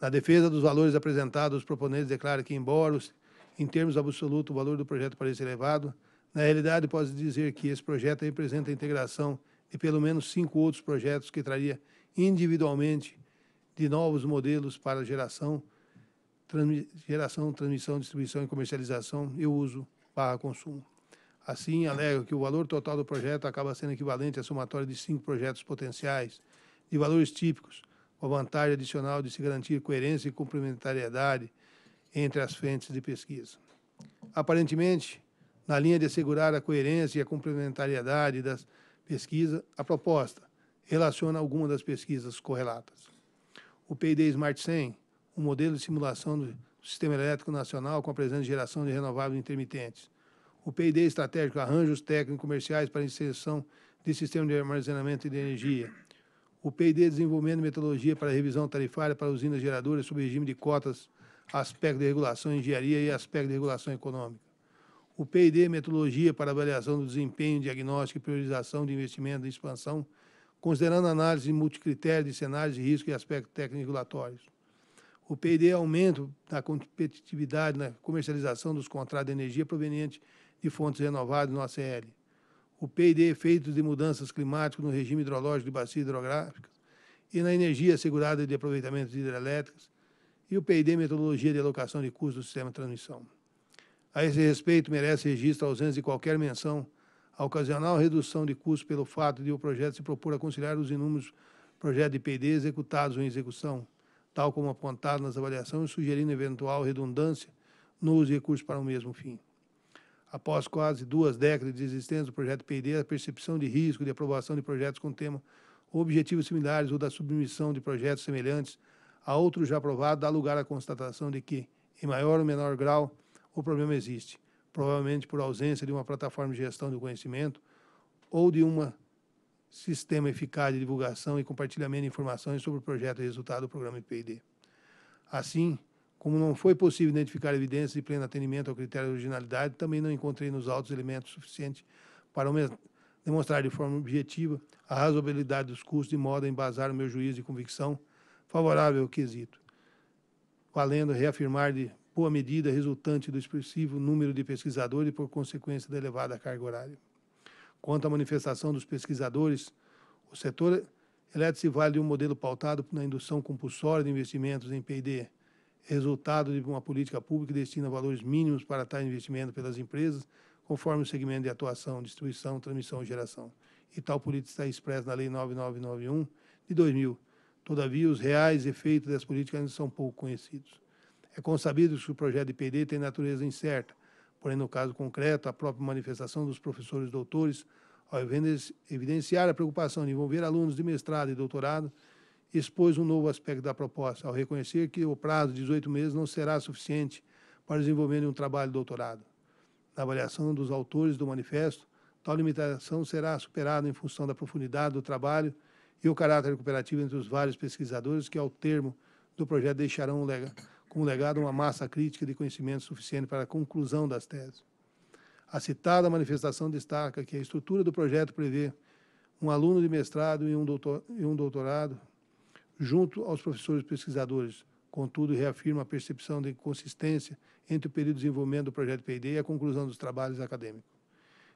Na defesa dos valores apresentados, os proponentes declaram que, embora os, em termos absolutos o valor do projeto pareça elevado, na realidade pode dizer que esse projeto representa a integração de pelo menos cinco outros projetos que traria individualmente de novos modelos para geração, geração transmissão, distribuição e comercialização e uso para consumo. Assim, alega que o valor total do projeto acaba sendo equivalente à somatória de cinco projetos potenciais, de valores típicos, com a vantagem adicional de se garantir coerência e complementariedade entre as frentes de pesquisa. Aparentemente, na linha de assegurar a coerência e a complementariedade das pesquisas, a proposta relaciona alguma das pesquisas correlatas. O PID Smart 100, um modelo de simulação do Sistema Elétrico Nacional com a presença de geração de renováveis intermitentes, o P&D estratégico, arranjos técnicos comerciais para inserção de sistema de armazenamento de energia. O P&D desenvolvendo metodologia para revisão tarifária para usinas geradoras sob regime de cotas, aspecto de regulação em engenharia e aspecto de regulação econômica. O P&D metodologia para avaliação do desempenho, diagnóstico e priorização de investimento e expansão, considerando análise multicritério de cenários de risco e aspectos técnicos regulatórios. O P&D aumento da competitividade na comercialização dos contratos de energia provenientes de fontes renováveis no ACL. O PID efeitos é de mudanças climáticas no regime hidrológico de bacias hidrográficas e na energia assegurada de de hidrelétricas e o PID é metodologia de alocação de custos do sistema de transmissão. A esse respeito, merece registro a ausência de qualquer menção a ocasional redução de custos pelo fato de o projeto se propor a conciliar os inúmeros projetos de PD executados ou em execução, tal como apontado nas avaliações, sugerindo eventual redundância no uso de recursos para o mesmo fim. Após quase duas décadas de existência do projeto PID, a percepção de risco de aprovação de projetos com tema ou objetivos similares ou da submissão de projetos semelhantes a outros já aprovados dá lugar à constatação de que, em maior ou menor grau, o problema existe, provavelmente por ausência de uma plataforma de gestão do conhecimento ou de um sistema eficaz de divulgação e compartilhamento de informações sobre o projeto e resultado do programa PID. Assim, como não foi possível identificar evidências de pleno atendimento ao critério de originalidade, também não encontrei nos autos elementos suficientes para demonstrar de forma objetiva a razoabilidade dos custos de modo a embasar o meu juízo de convicção favorável ao quesito, valendo reafirmar de boa medida resultante do expressivo número de pesquisadores e, por consequência, da elevada carga horária. Quanto à manifestação dos pesquisadores, o setor elétrico se vale de um modelo pautado na indução compulsória de investimentos em P&D, resultado de uma política pública que destina valores mínimos para tal investimento pelas empresas, conforme o segmento de atuação, distribuição, transmissão e geração. E tal política está expressa na Lei 9991 de 2000. Todavia, os reais efeitos dessa política ainda são pouco conhecidos. É consabido que o projeto de PD tem natureza incerta, porém, no caso concreto, a própria manifestação dos professores doutores, ao evidenciar a preocupação de envolver alunos de mestrado e doutorado, expôs um novo aspecto da proposta, ao reconhecer que o prazo de 18 meses não será suficiente para desenvolver um trabalho de doutorado. Na avaliação dos autores do manifesto, tal limitação será superada em função da profundidade do trabalho e o caráter cooperativo entre os vários pesquisadores que, ao termo do projeto, deixarão como legado uma massa crítica de conhecimento suficiente para a conclusão das teses. A citada manifestação destaca que a estrutura do projeto prevê um aluno de mestrado e um doutorado junto aos professores pesquisadores. Contudo, reafirma a percepção de consistência entre o período de desenvolvimento do projeto P&D e a conclusão dos trabalhos acadêmicos.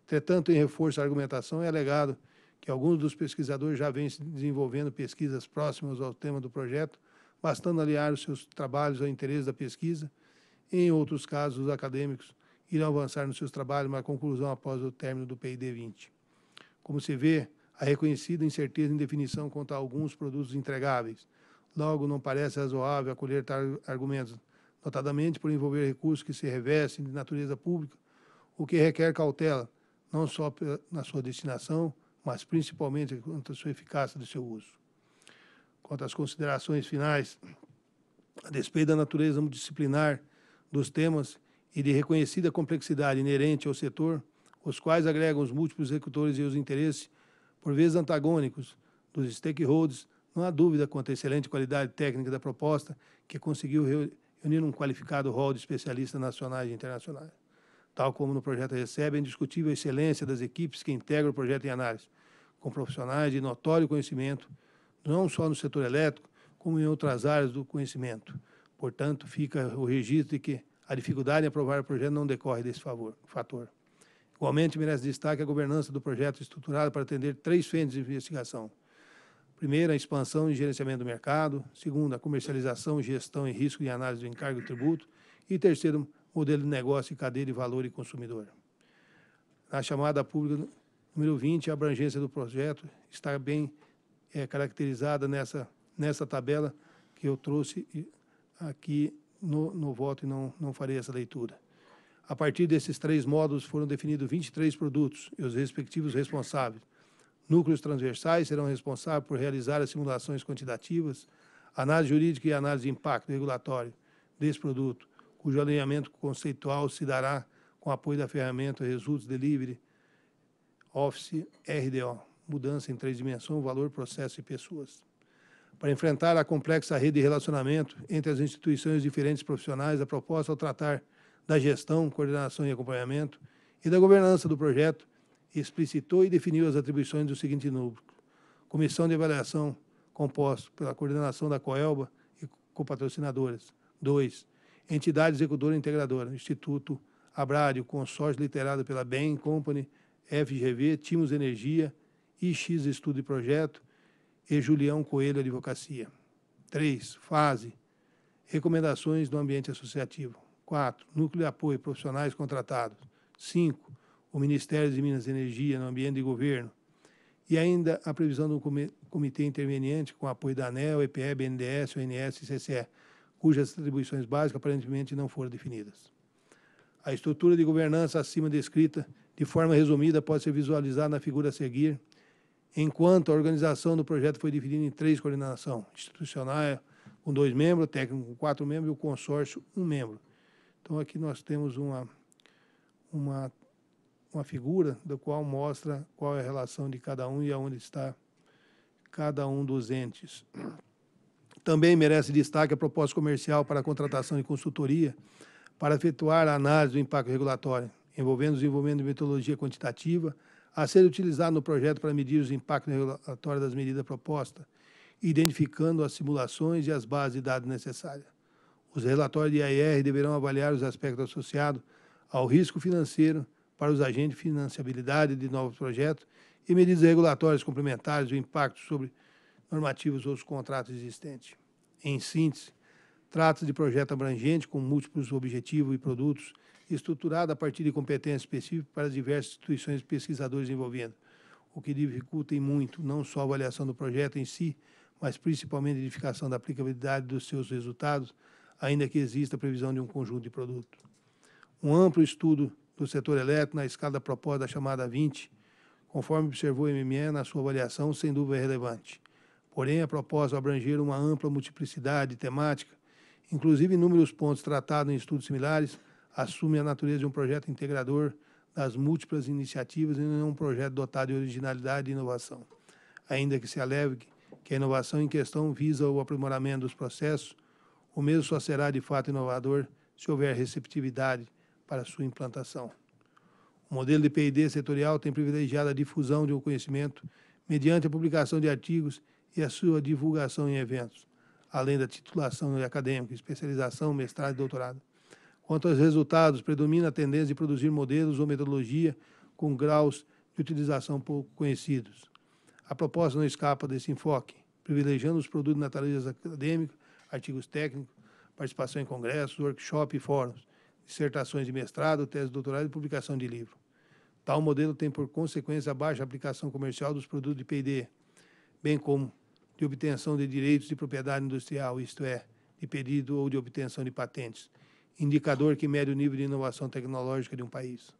Entretanto, em reforço à argumentação, é alegado que alguns dos pesquisadores já vêm desenvolvendo pesquisas próximas ao tema do projeto, bastando aliar os seus trabalhos ao interesse da pesquisa. Em outros casos, os acadêmicos irão avançar nos seus trabalhos, mas a conclusão após o término do PID 20. Como se vê, a é reconhecida incerteza em definição quanto a alguns produtos entregáveis. Logo, não parece razoável acolher tais argumentos, notadamente por envolver recursos que se revestem de natureza pública, o que requer cautela, não só na sua destinação, mas principalmente quanto à sua eficácia do seu uso. Quanto às considerações finais, a despeito da natureza multidisciplinar dos temas e de reconhecida complexidade inerente ao setor, os quais agregam os múltiplos executores e os interesses, por vezes antagônicos, dos stakeholders, não há dúvida quanto à excelente qualidade técnica da proposta, que conseguiu reunir um qualificado rol de especialistas nacionais e internacionais. Tal como no projeto Recebe, é indiscutível a excelência das equipes que integram o projeto em análise, com profissionais de notório conhecimento, não só no setor elétrico, como em outras áreas do conhecimento. Portanto, fica o registro de que a dificuldade em aprovar o projeto não decorre desse favor, fator. Igualmente merece destaque é a governança do projeto estruturado para atender três frentes de investigação. primeira, a expansão e gerenciamento do mercado. segunda, a comercialização, gestão e risco e análise do encargo e tributo. E terceiro, modelo de negócio, cadeia de valor e consumidor. Na chamada pública número 20, a abrangência do projeto está bem é, caracterizada nessa, nessa tabela que eu trouxe aqui no, no voto e não, não farei essa leitura. A partir desses três módulos foram definidos 23 produtos e os respectivos responsáveis. Núcleos transversais serão responsáveis por realizar as simulações quantitativas, análise jurídica e análise de impacto regulatório desse produto, cujo alinhamento conceitual se dará com apoio da ferramenta Results Delivery Office RDO, mudança em três dimensões, valor, processo e pessoas. Para enfrentar a complexa rede de relacionamento entre as instituições e diferentes profissionais, a proposta ao tratar da gestão, coordenação e acompanhamento e da governança do projeto, explicitou e definiu as atribuições do seguinte núcleo. Comissão de avaliação composta pela coordenação da COELBA e copatrocinadoras. dois Entidade executora integradora, Instituto Abrádio, consórcio literado pela Bain Company, FGV, Timos Energia, IX Estudo e Projeto e Julião Coelho Advocacia. três Fase. Recomendações do ambiente associativo. 4. Núcleo de apoio, profissionais contratados. 5. O Ministério de Minas e Energia no ambiente de governo. E ainda a previsão do comitê interveniente com apoio da ANEL, EPE, BNDES, ONS e CCE, cujas atribuições básicas aparentemente não foram definidas. A estrutura de governança acima descrita, de forma resumida, pode ser visualizada na figura a seguir, enquanto a organização do projeto foi dividida em três coordenação, institucional com dois membros, técnico com quatro membros e o consórcio um membro então aqui nós temos uma, uma, uma figura da qual mostra qual é a relação de cada um e aonde está cada um dos entes. Também merece destaque a proposta comercial para a contratação de consultoria para efetuar a análise do impacto regulatório, envolvendo o desenvolvimento de metodologia quantitativa a ser utilizada no projeto para medir os impactos regulatórios das medidas propostas, identificando as simulações e as bases de dados necessárias. Os relatórios de IAR deverão avaliar os aspectos associados ao risco financeiro para os agentes de financiabilidade de novos projetos e medidas regulatórias complementares e o impacto sobre normativos ou os contratos existentes. Em síntese, trata-se de projeto abrangente com múltiplos objetivos e produtos, estruturado a partir de competências específicas para as diversas instituições e pesquisadores envolvendo, o que dificulta em muito não só a avaliação do projeto em si, mas principalmente a edificação da aplicabilidade dos seus resultados ainda que exista a previsão de um conjunto de produto. Um amplo estudo do setor elétrico na escala proposta da chamada 20, conforme observou o MME na sua avaliação, sem dúvida é relevante. Porém, a proposta abranger uma ampla multiplicidade temática, inclusive inúmeros pontos tratados em estudos similares, assume a natureza de um projeto integrador das múltiplas iniciativas e não um projeto dotado de originalidade e inovação. Ainda que se aleve que a inovação em questão visa o aprimoramento dos processos o mesmo só será de fato inovador se houver receptividade para sua implantação. O modelo de P&D setorial tem privilegiado a difusão de um conhecimento mediante a publicação de artigos e a sua divulgação em eventos, além da titulação acadêmica, especialização, mestrado e doutorado. Quanto aos resultados, predomina a tendência de produzir modelos ou metodologia com graus de utilização pouco conhecidos. A proposta não escapa desse enfoque, privilegiando os produtos de natureza acadêmica artigos técnicos, participação em congressos, workshops e fóruns, dissertações de mestrado, tese doutorado e publicação de livro. Tal modelo tem por consequência a baixa aplicação comercial dos produtos de P&D, bem como de obtenção de direitos de propriedade industrial, isto é, de pedido ou de obtenção de patentes, indicador que mede o nível de inovação tecnológica de um país.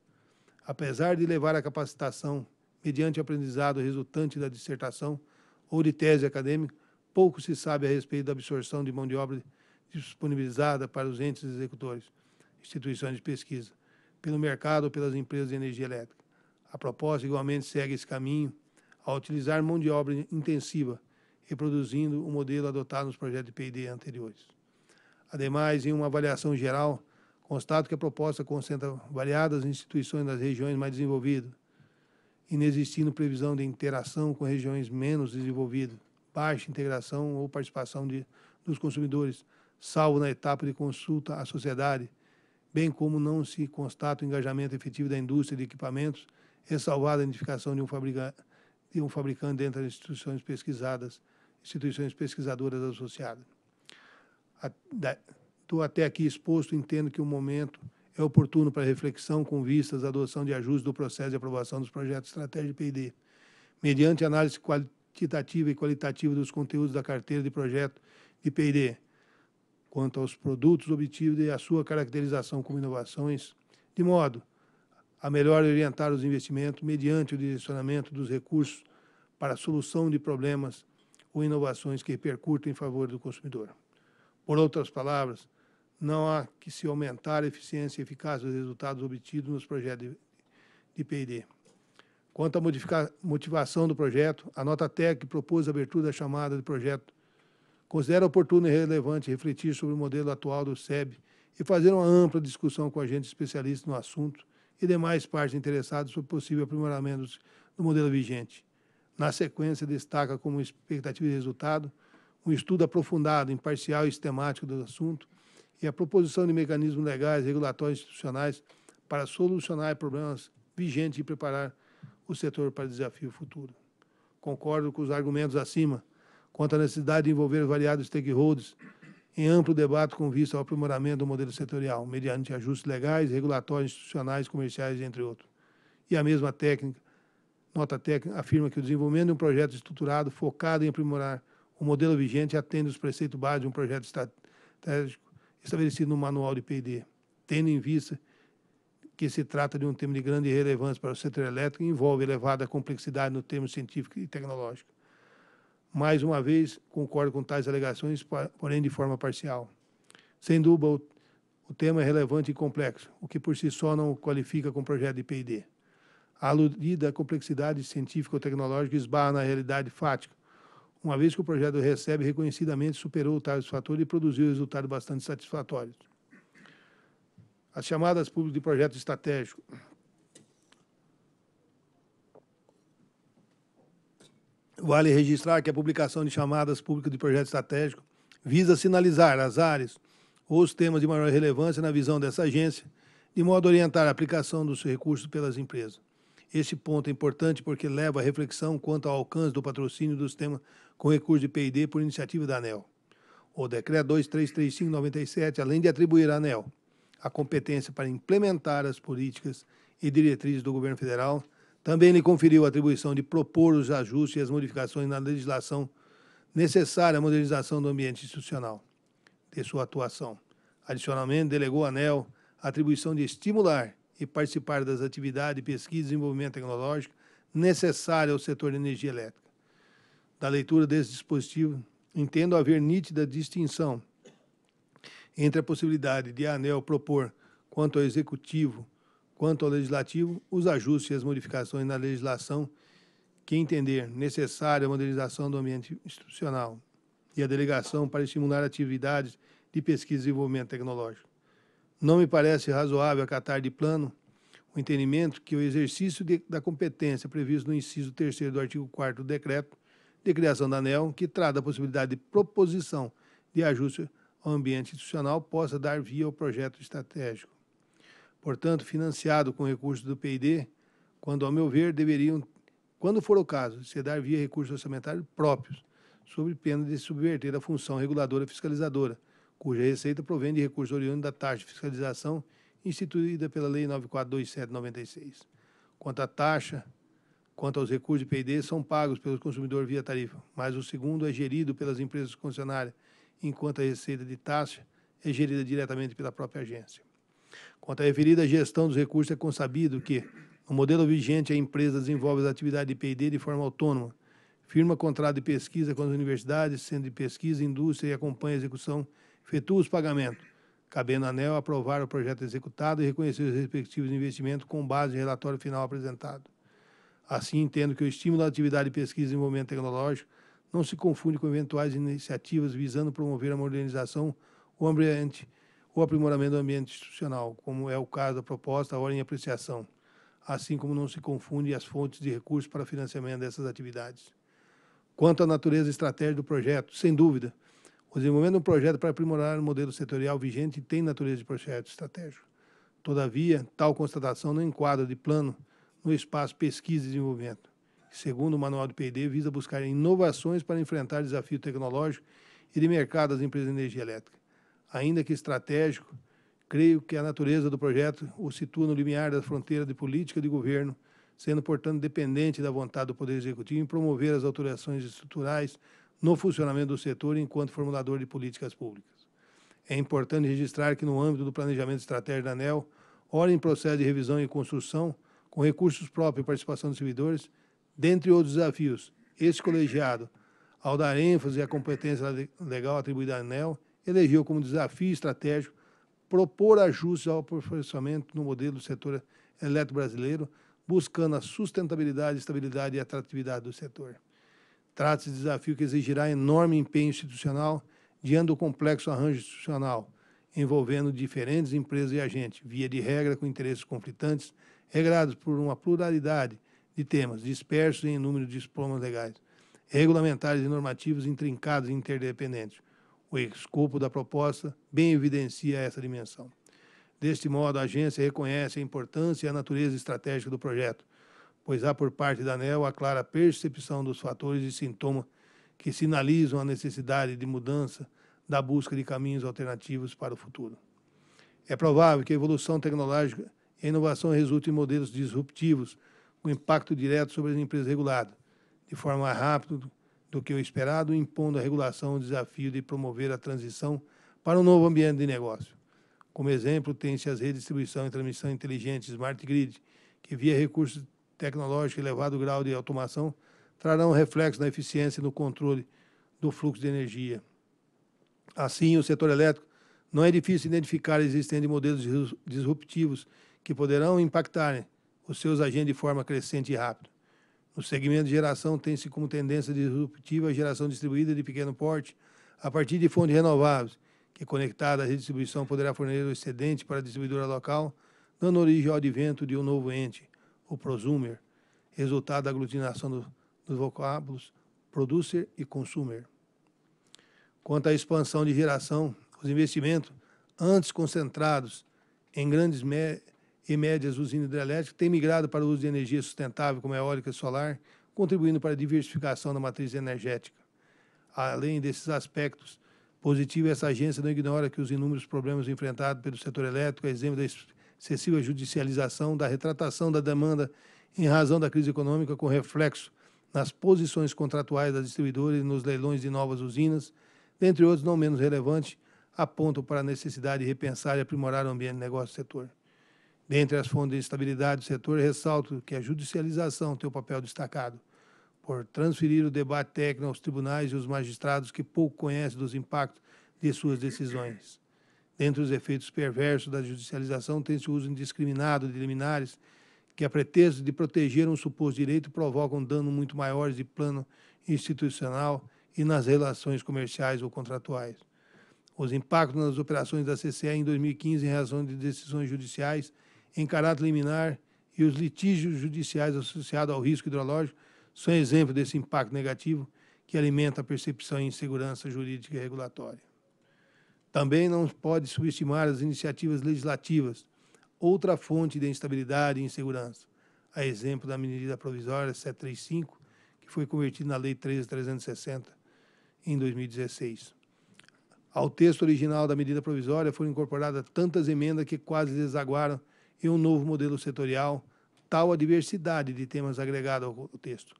Apesar de levar a capacitação mediante aprendizado resultante da dissertação ou de tese acadêmica, Pouco se sabe a respeito da absorção de mão de obra disponibilizada para os entes executores, instituições de pesquisa, pelo mercado ou pelas empresas de energia elétrica. A proposta igualmente segue esse caminho ao utilizar mão de obra intensiva, reproduzindo o modelo adotado nos projetos de P&D anteriores. Ademais, em uma avaliação geral, constato que a proposta concentra variadas instituições das regiões mais desenvolvidas, inexistindo previsão de interação com regiões menos desenvolvidas baixa integração ou participação de, dos consumidores, salvo na etapa de consulta à sociedade, bem como não se constata o engajamento efetivo da indústria de equipamentos, ressalvada é a identificação de um, fabrica, de um fabricante dentro das instituições pesquisadas, instituições pesquisadoras associadas. Estou até aqui exposto, entendo que o momento é oportuno para reflexão com vistas à adoção de ajustes do processo de aprovação dos projetos de estratégia de P&D, mediante análise qualitativa quantitativa e qualitativa dos conteúdos da carteira de projeto de P&D, quanto aos produtos objetivos e a sua caracterização como inovações, de modo a melhor orientar os investimentos mediante o direcionamento dos recursos para a solução de problemas ou inovações que repercutem em favor do consumidor. Por outras palavras, não há que se aumentar a eficiência e eficácia dos resultados obtidos nos projetos de, de P&D. Quanto à motivação do projeto, a nota técnica que propôs a abertura da chamada de projeto considera oportuno e relevante refletir sobre o modelo atual do SEB e fazer uma ampla discussão com agentes especialistas no assunto e demais partes interessadas sobre possível aprimoramento do modelo vigente. Na sequência, destaca como expectativa de resultado um estudo aprofundado, imparcial e sistemático do assunto e a proposição de mecanismos legais, regulatórios e institucionais para solucionar problemas vigentes e preparar o setor para desafio futuro. Concordo com os argumentos acima quanto à necessidade de envolver variados stakeholders em amplo debate com vista ao aprimoramento do modelo setorial, mediante ajustes legais, regulatórios, institucionais, comerciais, entre outros. E a mesma técnica, nota técnica, afirma que o desenvolvimento de um projeto estruturado focado em aprimorar o modelo vigente atende os preceitos básicos de um projeto estratégico estabelecido no manual de P&D, tendo em vista que se trata de um tema de grande relevância para o setor elétrico e envolve elevada complexidade no termo científico e tecnológico. Mais uma vez, concordo com tais alegações, porém de forma parcial. Sem dúvida, o, o tema é relevante e complexo, o que por si só não o qualifica como projeto de P&D. A aludida complexidade científico-tecnológica esbarra na realidade fática, uma vez que o projeto recebe reconhecidamente superou tais fatores e produziu resultados bastante satisfatórios as chamadas públicas de projeto estratégico. Vale registrar que a publicação de chamadas públicas de projeto estratégico visa sinalizar as áreas ou os temas de maior relevância na visão dessa agência, de modo a orientar a aplicação dos recursos pelas empresas. Este ponto é importante porque leva à reflexão quanto ao alcance do patrocínio dos temas com recurso de P&D por iniciativa da ANEL. O Decreto 233597, além de atribuir à ANEL a competência para implementar as políticas e diretrizes do governo federal. Também lhe conferiu a atribuição de propor os ajustes e as modificações na legislação necessária à modernização do ambiente institucional de sua atuação. Adicionalmente, delegou à ANEL a atribuição de estimular e participar das atividades, de pesquisa e desenvolvimento tecnológico necessárias ao setor de energia elétrica. Da leitura desse dispositivo, entendo haver nítida distinção entre a possibilidade de a ANEL propor, quanto ao Executivo, quanto ao Legislativo, os ajustes e as modificações na legislação que entender necessária a modernização do ambiente institucional e a delegação para estimular atividades de pesquisa e desenvolvimento tecnológico. Não me parece razoável acatar de plano o entendimento que o exercício de, da competência previsto no inciso 3 do artigo 4 do decreto de criação da ANEL, que trata a possibilidade de proposição de ajustes ao ambiente institucional possa dar via ao projeto estratégico. Portanto, financiado com recursos do PID, quando, ao meu ver, deveriam, quando for o caso, se dar via recursos orçamentários próprios, sob pena de subverter a função reguladora fiscalizadora, cuja receita provém de recursos oriundos da taxa de fiscalização instituída pela Lei 942796. Quanto à taxa, quanto aos recursos de PID são pagos pelo consumidor via tarifa, mas o segundo é gerido pelas empresas concessionárias, enquanto a receita de taxa é gerida diretamente pela própria agência. Quanto à referida gestão dos recursos, é consabido que, no modelo vigente, a empresa desenvolve as atividades de P&D de forma autônoma, firma contrato de pesquisa com as universidades, centro de pesquisa, indústria e acompanha a execução, efetua os pagamentos, cabendo à ANEL aprovar o projeto executado e reconhecer os respectivos investimentos com base no relatório final apresentado. Assim, entendo que o estímulo à atividade de pesquisa e desenvolvimento tecnológico não se confunde com eventuais iniciativas visando promover a modernização ou, ambiente, ou aprimoramento do ambiente institucional, como é o caso da proposta Ordem em Apreciação, assim como não se confunde as fontes de recursos para financiamento dessas atividades. Quanto à natureza estratégica do projeto, sem dúvida, o desenvolvimento de um projeto para aprimorar o modelo setorial vigente tem natureza de projeto estratégico. Todavia, tal constatação não enquadra de plano no espaço pesquisa e desenvolvimento segundo o manual do PD, visa buscar inovações para enfrentar desafio tecnológico e de mercado das empresas de energia elétrica. Ainda que estratégico, creio que a natureza do projeto o situa no limiar da fronteira de política de governo, sendo, portanto, dependente da vontade do Poder Executivo em promover as alterações estruturais no funcionamento do setor enquanto formulador de políticas públicas. É importante registrar que, no âmbito do planejamento estratégico da ANEL, ora em processo de revisão e construção, com recursos próprios e participação dos servidores, Dentre outros desafios, este colegiado, ao dar ênfase à competência legal atribuída à ANEL, elegeu como desafio estratégico propor ajustes ao aperfeiçoamento no modelo do setor elétrico brasileiro, buscando a sustentabilidade, estabilidade e atratividade do setor. Trata-se de desafio que exigirá enorme empenho institucional diante do complexo arranjo institucional, envolvendo diferentes empresas e agentes, via de regra com interesses conflitantes, regrados por uma pluralidade de temas, dispersos em número de diplomas legais, regulamentares e normativos intrincados e interdependentes. O escopo da proposta bem evidencia essa dimensão. Deste modo, a agência reconhece a importância e a natureza estratégica do projeto, pois há por parte da ANEL a clara percepção dos fatores e sintomas que sinalizam a necessidade de mudança da busca de caminhos alternativos para o futuro. É provável que a evolução tecnológica e a inovação resultem em modelos disruptivos o impacto direto sobre as empresas reguladas, de forma mais rápida do que o esperado, impondo à regulação o desafio de promover a transição para um novo ambiente de negócio. Como exemplo, tem-se as redes de distribuição e transmissão inteligente Smart Grid, que via recursos tecnológicos e elevado grau de automação trarão reflexo na eficiência e no controle do fluxo de energia. Assim, o setor elétrico não é difícil identificar existentes modelos disruptivos que poderão impactar os seus agindo de forma crescente e rápida. No segmento de geração, tem-se como tendência disruptiva a geração distribuída de pequeno porte a partir de fontes renováveis, que, conectada à redistribuição, poderá fornecer o excedente para a distribuidora local, dando origem ao advento de um novo ente, o prosumer, resultado da aglutinação do, dos vocábulos producer e consumer. Quanto à expansão de geração, os investimentos, antes concentrados em grandes médias, e médias usinas hidrelétricas têm migrado para o uso de energia sustentável, como eólica e solar, contribuindo para a diversificação da matriz energética. Além desses aspectos positivos, essa agência não ignora que os inúmeros problemas enfrentados pelo setor elétrico, exemplo da excessiva judicialização, da retratação da demanda em razão da crise econômica, com reflexo nas posições contratuais das distribuidoras e nos leilões de novas usinas, dentre outros não menos relevantes, apontam para a necessidade de repensar e aprimorar o ambiente de negócio do setor. Dentre as fontes de estabilidade do setor, ressalto que a judicialização tem o papel destacado por transferir o debate técnico aos tribunais e os magistrados que pouco conhecem dos impactos de suas decisões. Dentre os efeitos perversos da judicialização, tem-se o uso indiscriminado de liminares que, a pretexto de proteger um suposto direito, provocam dano muito maiores de plano institucional e nas relações comerciais ou contratuais. Os impactos nas operações da CCE em 2015 em razão de decisões judiciais em caráter liminar e os litígios judiciais associados ao risco hidrológico são exemplo desse impacto negativo que alimenta a percepção e insegurança jurídica e regulatória. Também não pode subestimar as iniciativas legislativas, outra fonte de instabilidade e insegurança, a exemplo da medida provisória 735, que foi convertida na Lei 13.360 em 2016. Ao texto original da medida provisória foram incorporadas tantas emendas que quase desaguaram e um novo modelo setorial, tal a diversidade de temas agregado ao texto.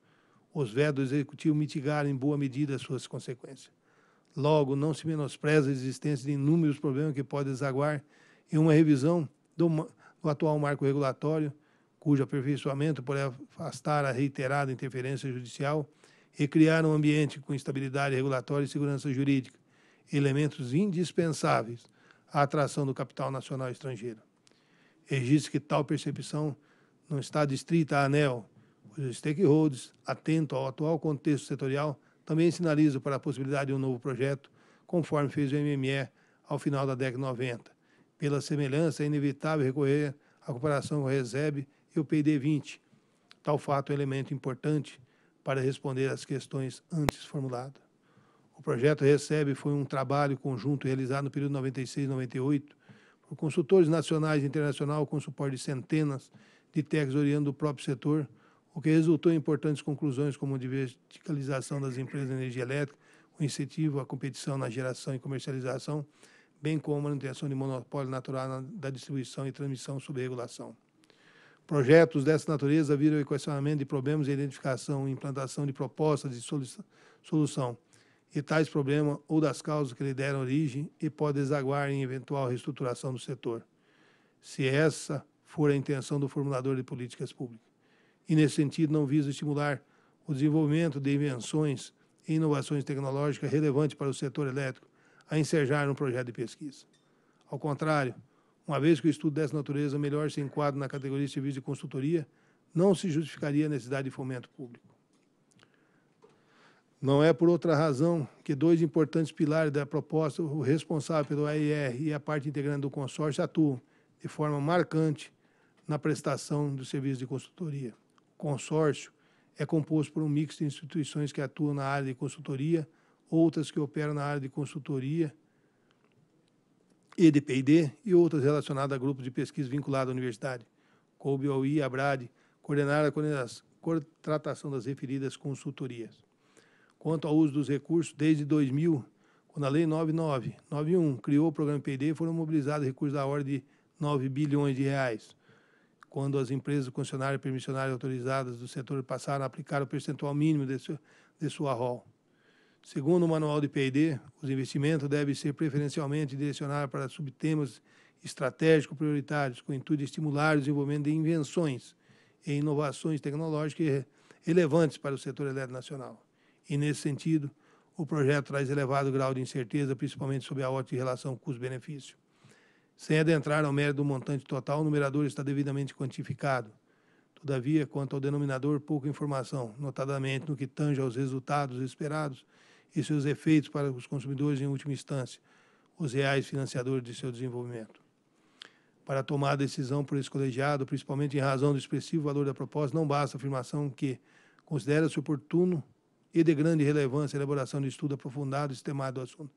Os vetos do Executivo mitigaram em boa medida suas consequências. Logo, não se menospreza a existência de inúmeros problemas que podem desaguar em uma revisão do, do atual marco regulatório, cujo aperfeiçoamento pode afastar a reiterada interferência judicial e criar um ambiente com estabilidade regulatória e segurança jurídica, elementos indispensáveis à atração do capital nacional estrangeiro. Registro que tal percepção não está distrita à ANEL. Os stakeholders, atento ao atual contexto setorial, também sinalizam para a possibilidade de um novo projeto, conforme fez o MME ao final da década de 90. Pela semelhança, é inevitável recorrer à comparação com o RESEB e o PID 20. Tal fato é um elemento importante para responder às questões antes formuladas. O projeto RECEBE foi um trabalho conjunto realizado no período 96 e 98 consultores nacionais e internacional com suporte de centenas de técnicos oriando o próprio setor, o que resultou em importantes conclusões como a verticalização das empresas de energia elétrica, o incentivo à competição na geração e comercialização, bem como a manutenção de monopólio natural na, da distribuição e transmissão sob regulação. Projetos dessa natureza viram equacionamento de problemas e identificação e implantação de propostas de solução, e tais problemas ou das causas que lhe deram origem e pode desaguar em eventual reestruturação do setor, se essa for a intenção do formulador de políticas públicas. E, nesse sentido, não visa estimular o desenvolvimento de invenções e inovações tecnológicas relevantes para o setor elétrico a ensejar um projeto de pesquisa. Ao contrário, uma vez que o estudo dessa natureza melhor se enquadra na categoria de serviço de consultoria, não se justificaria a necessidade de fomento público. Não é por outra razão que dois importantes pilares da proposta, o responsável pelo AIR e a parte integrante do consórcio, atuam de forma marcante na prestação do serviço de consultoria. O consórcio é composto por um mix de instituições que atuam na área de consultoria, outras que operam na área de consultoria e de P&D e outras relacionadas a grupos de pesquisa vinculados à universidade. Coube ao IABRAD coordenar a contratação das referidas consultorias quanto ao uso dos recursos desde 2000, quando a Lei 9991 criou o programa PD, foram mobilizados recursos da ordem de 9 bilhões de reais. Quando as empresas concessionárias e permissionárias autorizadas do setor passaram a aplicar o percentual mínimo de, de sua rol. Segundo o manual de PD, os investimentos devem ser preferencialmente direcionados para subtemas estratégicos prioritários, com o intuito de estimular o desenvolvimento de invenções e inovações tecnológicas relevantes para o setor elétrico nacional e, nesse sentido, o projeto traz elevado grau de incerteza, principalmente sobre a ótica de relação custo-benefício. Sem adentrar ao mérito do montante total, o numerador está devidamente quantificado. Todavia, quanto ao denominador, pouca informação, notadamente no que tange aos resultados esperados e seus efeitos para os consumidores em última instância, os reais financiadores de seu desenvolvimento. Para tomar a decisão por esse colegiado, principalmente em razão do expressivo valor da proposta, não basta a afirmação que considera-se oportuno e de grande relevância a elaboração de estudo aprofundado e sistemático do assunto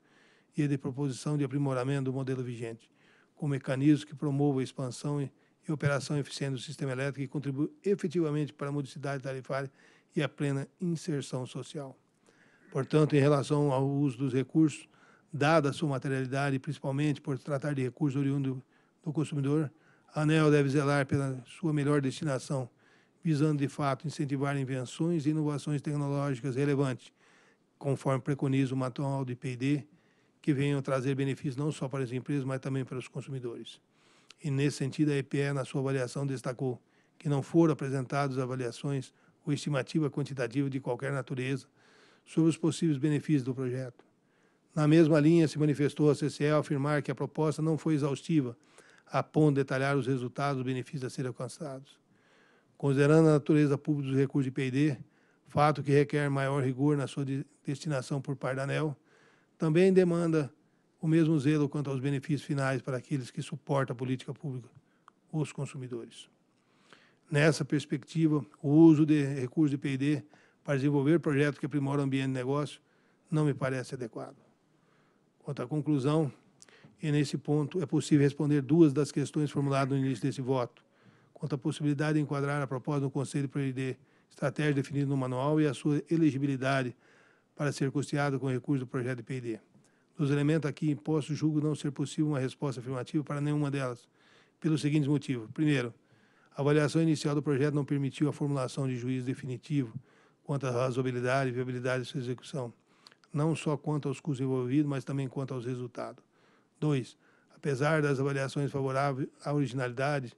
e de proposição de aprimoramento do modelo vigente, com mecanismos que promovam a expansão e, e operação eficiente do sistema elétrico e contribuam efetivamente para a modicidade tarifária e a plena inserção social. Portanto, em relação ao uso dos recursos, dada a sua materialidade, principalmente por tratar de recursos oriundos do consumidor, a ANEL deve zelar pela sua melhor destinação, visando de fato incentivar invenções e inovações tecnológicas relevantes, conforme preconiza o manual de P&D, que venham trazer benefícios não só para as empresas, mas também para os consumidores. E nesse sentido, a EPE, na sua avaliação, destacou que não foram apresentadas avaliações ou estimativa quantitativa de qualquer natureza sobre os possíveis benefícios do projeto. Na mesma linha, se manifestou a CCE ao afirmar que a proposta não foi exaustiva, a ponto de detalhar os resultados e benefícios a serem alcançados. Considerando a natureza pública dos recursos de P&D, fato que requer maior rigor na sua destinação por Pardanel, também demanda o mesmo zelo quanto aos benefícios finais para aqueles que suportam a política pública, os consumidores. Nessa perspectiva, o uso de recursos de P&D para desenvolver projetos que aprimoram o ambiente de negócio não me parece adequado. Quanto à conclusão, e nesse ponto é possível responder duas das questões formuladas no início desse voto quanto à possibilidade de enquadrar a proposta do Conselho para de estratégia definida no manual e a sua elegibilidade para ser custeada com recursos do projeto de PID. Dos elementos aqui impostos, julgo não ser possível uma resposta afirmativa para nenhuma delas, pelos seguintes motivos. Primeiro, a avaliação inicial do projeto não permitiu a formulação de juízo definitivo quanto à razoabilidade e viabilidade de sua execução, não só quanto aos custos envolvidos, mas também quanto aos resultados. Dois, apesar das avaliações favoráveis à originalidade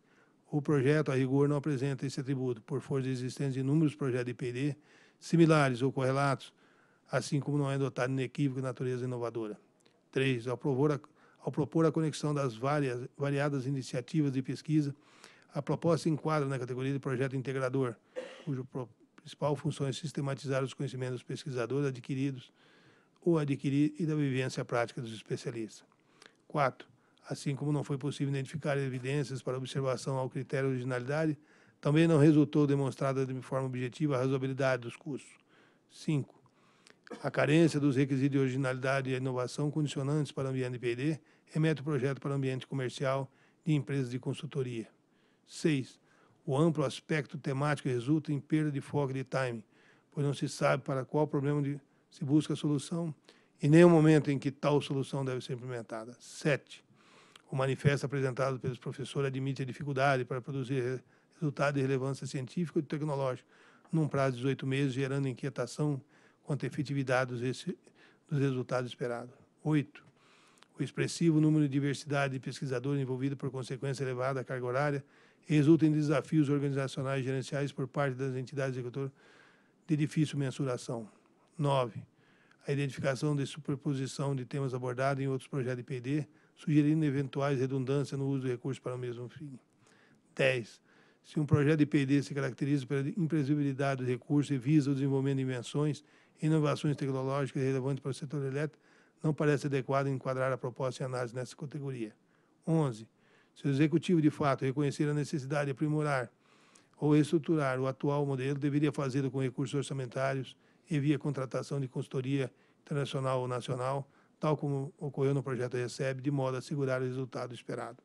o projeto, a rigor, não apresenta esse atributo, por força existente de inúmeros projetos de PD similares ou correlatos, assim como não é dotado de natureza inovadora. 3. Ao, ao propor a conexão das várias, variadas iniciativas de pesquisa, a proposta enquadra na categoria de projeto integrador, cuja principal função é sistematizar os conhecimentos dos pesquisadores adquiridos ou adquirir e da vivência prática dos especialistas. 4 assim como não foi possível identificar evidências para observação ao critério de originalidade, também não resultou demonstrada de forma objetiva a razoabilidade dos custos. 5. A carência dos requisitos de originalidade e inovação condicionantes para o ambiente PD remete o projeto para o ambiente comercial de empresas de consultoria. 6. O amplo aspecto temático resulta em perda de foco de time, pois não se sabe para qual problema de, se busca a solução e nem o momento em que tal solução deve ser implementada. 7. O manifesto apresentado pelos professores admite a dificuldade para produzir resultado de relevância científica e tecnológica num prazo de 18 meses, gerando inquietação quanto à efetividade dos, esse, dos resultados esperados. Oito, O expressivo número de diversidade de pesquisadores envolvidos por consequência elevada à carga horária resulta em desafios organizacionais e gerenciais por parte das entidades executoras de difícil mensuração. 9. A identificação de superposição de temas abordados em outros projetos de PD sugerindo eventuais redundâncias no uso de recursos para o mesmo fim. 10. Se um projeto de PD se caracteriza pela imprevisibilidade dos recursos e visa o desenvolvimento de invenções e inovações tecnológicas relevantes para o setor elétrico, não parece adequado enquadrar a proposta em análise nessa categoria. 11. Se o executivo, de fato, reconhecer a necessidade de aprimorar ou reestruturar o atual modelo, deveria fazê-lo com recursos orçamentários e via contratação de consultoria internacional ou nacional, tal como ocorreu no projeto Recebe, de modo a assegurar o resultado esperado.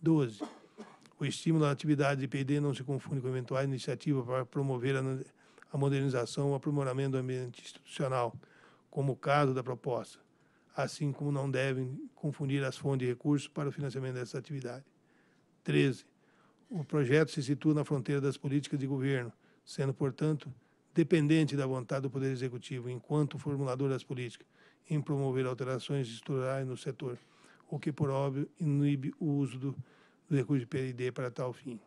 12. O estímulo à atividade de PD não se confunde com eventuais iniciativas para promover a modernização ou aprimoramento do ambiente institucional, como o caso da proposta, assim como não devem confundir as fontes de recursos para o financiamento dessa atividade. 13. O projeto se situa na fronteira das políticas de governo, sendo, portanto, dependente da vontade do Poder Executivo enquanto formulador das políticas, em promover alterações estruturais no setor, o que, por óbvio, inibe o uso do, do recurso de PLD para tal fim.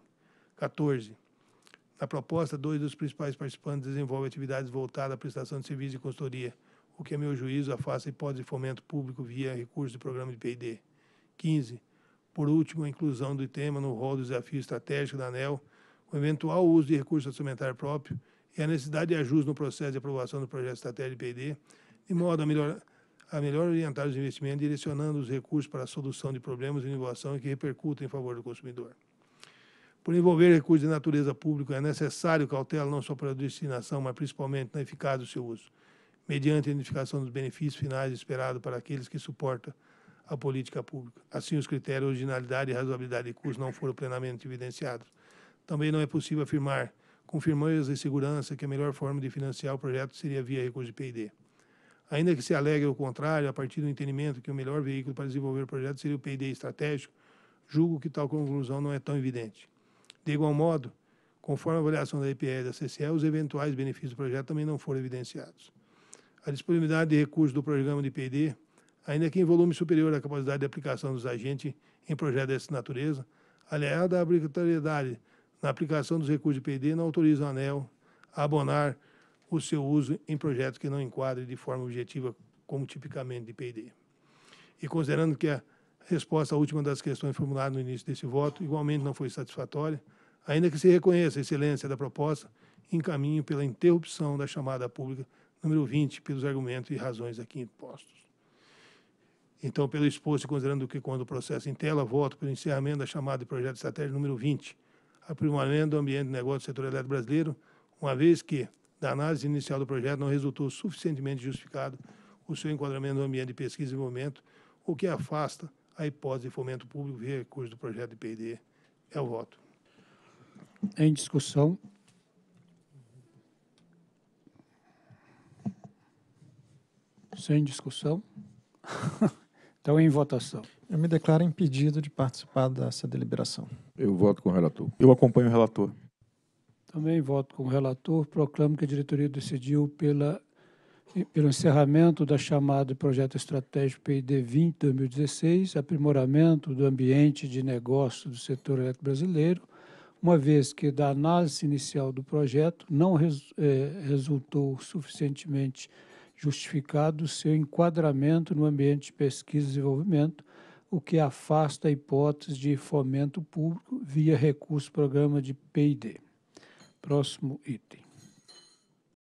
14. Na proposta, dois dos principais participantes desenvolvem atividades voltadas à prestação de serviços de consultoria, o que, a meu juízo, afasta a hipótese de fomento público via recurso de programa de P&D. 15. Por último, a inclusão do tema no rol do desafio estratégico da ANEL, o eventual uso de recurso orçamentário próprio e a necessidade de ajuste no processo de aprovação do projeto estratégico de P&D, de modo a melhor, a melhor orientar os investimentos, direcionando os recursos para a solução de problemas de inovação que repercutem em favor do consumidor. Por envolver recursos de natureza pública, é necessário cautela não só para a destinação, mas principalmente na eficácia do seu uso, mediante a identificação dos benefícios finais esperados para aqueles que suportam a política pública. Assim, os critérios de originalidade e razoabilidade de custos não foram plenamente evidenciados. Também não é possível afirmar com firmeza e segurança que a melhor forma de financiar o projeto seria via recurso de P&D. Ainda que se alegre o contrário, a partir do entendimento que o melhor veículo para desenvolver o projeto seria o PD estratégico, julgo que tal conclusão não é tão evidente. De igual modo, conforme a avaliação da EPE e da CCE, os eventuais benefícios do projeto também não foram evidenciados. A disponibilidade de recursos do programa de PD, ainda que em volume superior à capacidade de aplicação dos agentes em projetos dessa natureza, aliada à obrigatoriedade na aplicação dos recursos de PD, não autoriza o ANEL a abonar o seu uso em projetos que não enquadrem de forma objetiva, como tipicamente de P&D. E considerando que a resposta à última das questões formuladas no início desse voto igualmente não foi satisfatória, ainda que se reconheça a excelência da proposta, encaminho pela interrupção da chamada pública número 20 pelos argumentos e razões aqui impostos. Então, pelo exposto, considerando que quando o processo em tela, voto pelo encerramento da chamada de projeto estratégico número 20, aprimoramento do ambiente de negócio do setor elétrico brasileiro, uma vez que da análise inicial do projeto não resultou suficientemente justificado o seu enquadramento no ambiente de pesquisa e desenvolvimento, o que afasta a hipótese de fomento público via recurso do projeto de P&D. É o voto. Em discussão. Sem discussão. então, em votação. Eu me declaro impedido de participar dessa deliberação. Eu voto com o relator. Eu acompanho o relator. Também voto com o relator, proclamo que a diretoria decidiu pela, pelo encerramento da chamada Projeto Estratégico PID 20 2016, aprimoramento do ambiente de negócio do setor elétrico brasileiro, uma vez que da análise inicial do projeto não res, é, resultou suficientemente justificado seu enquadramento no ambiente de pesquisa e desenvolvimento, o que afasta a hipótese de fomento público via recurso programa de Pid. prosmu iti.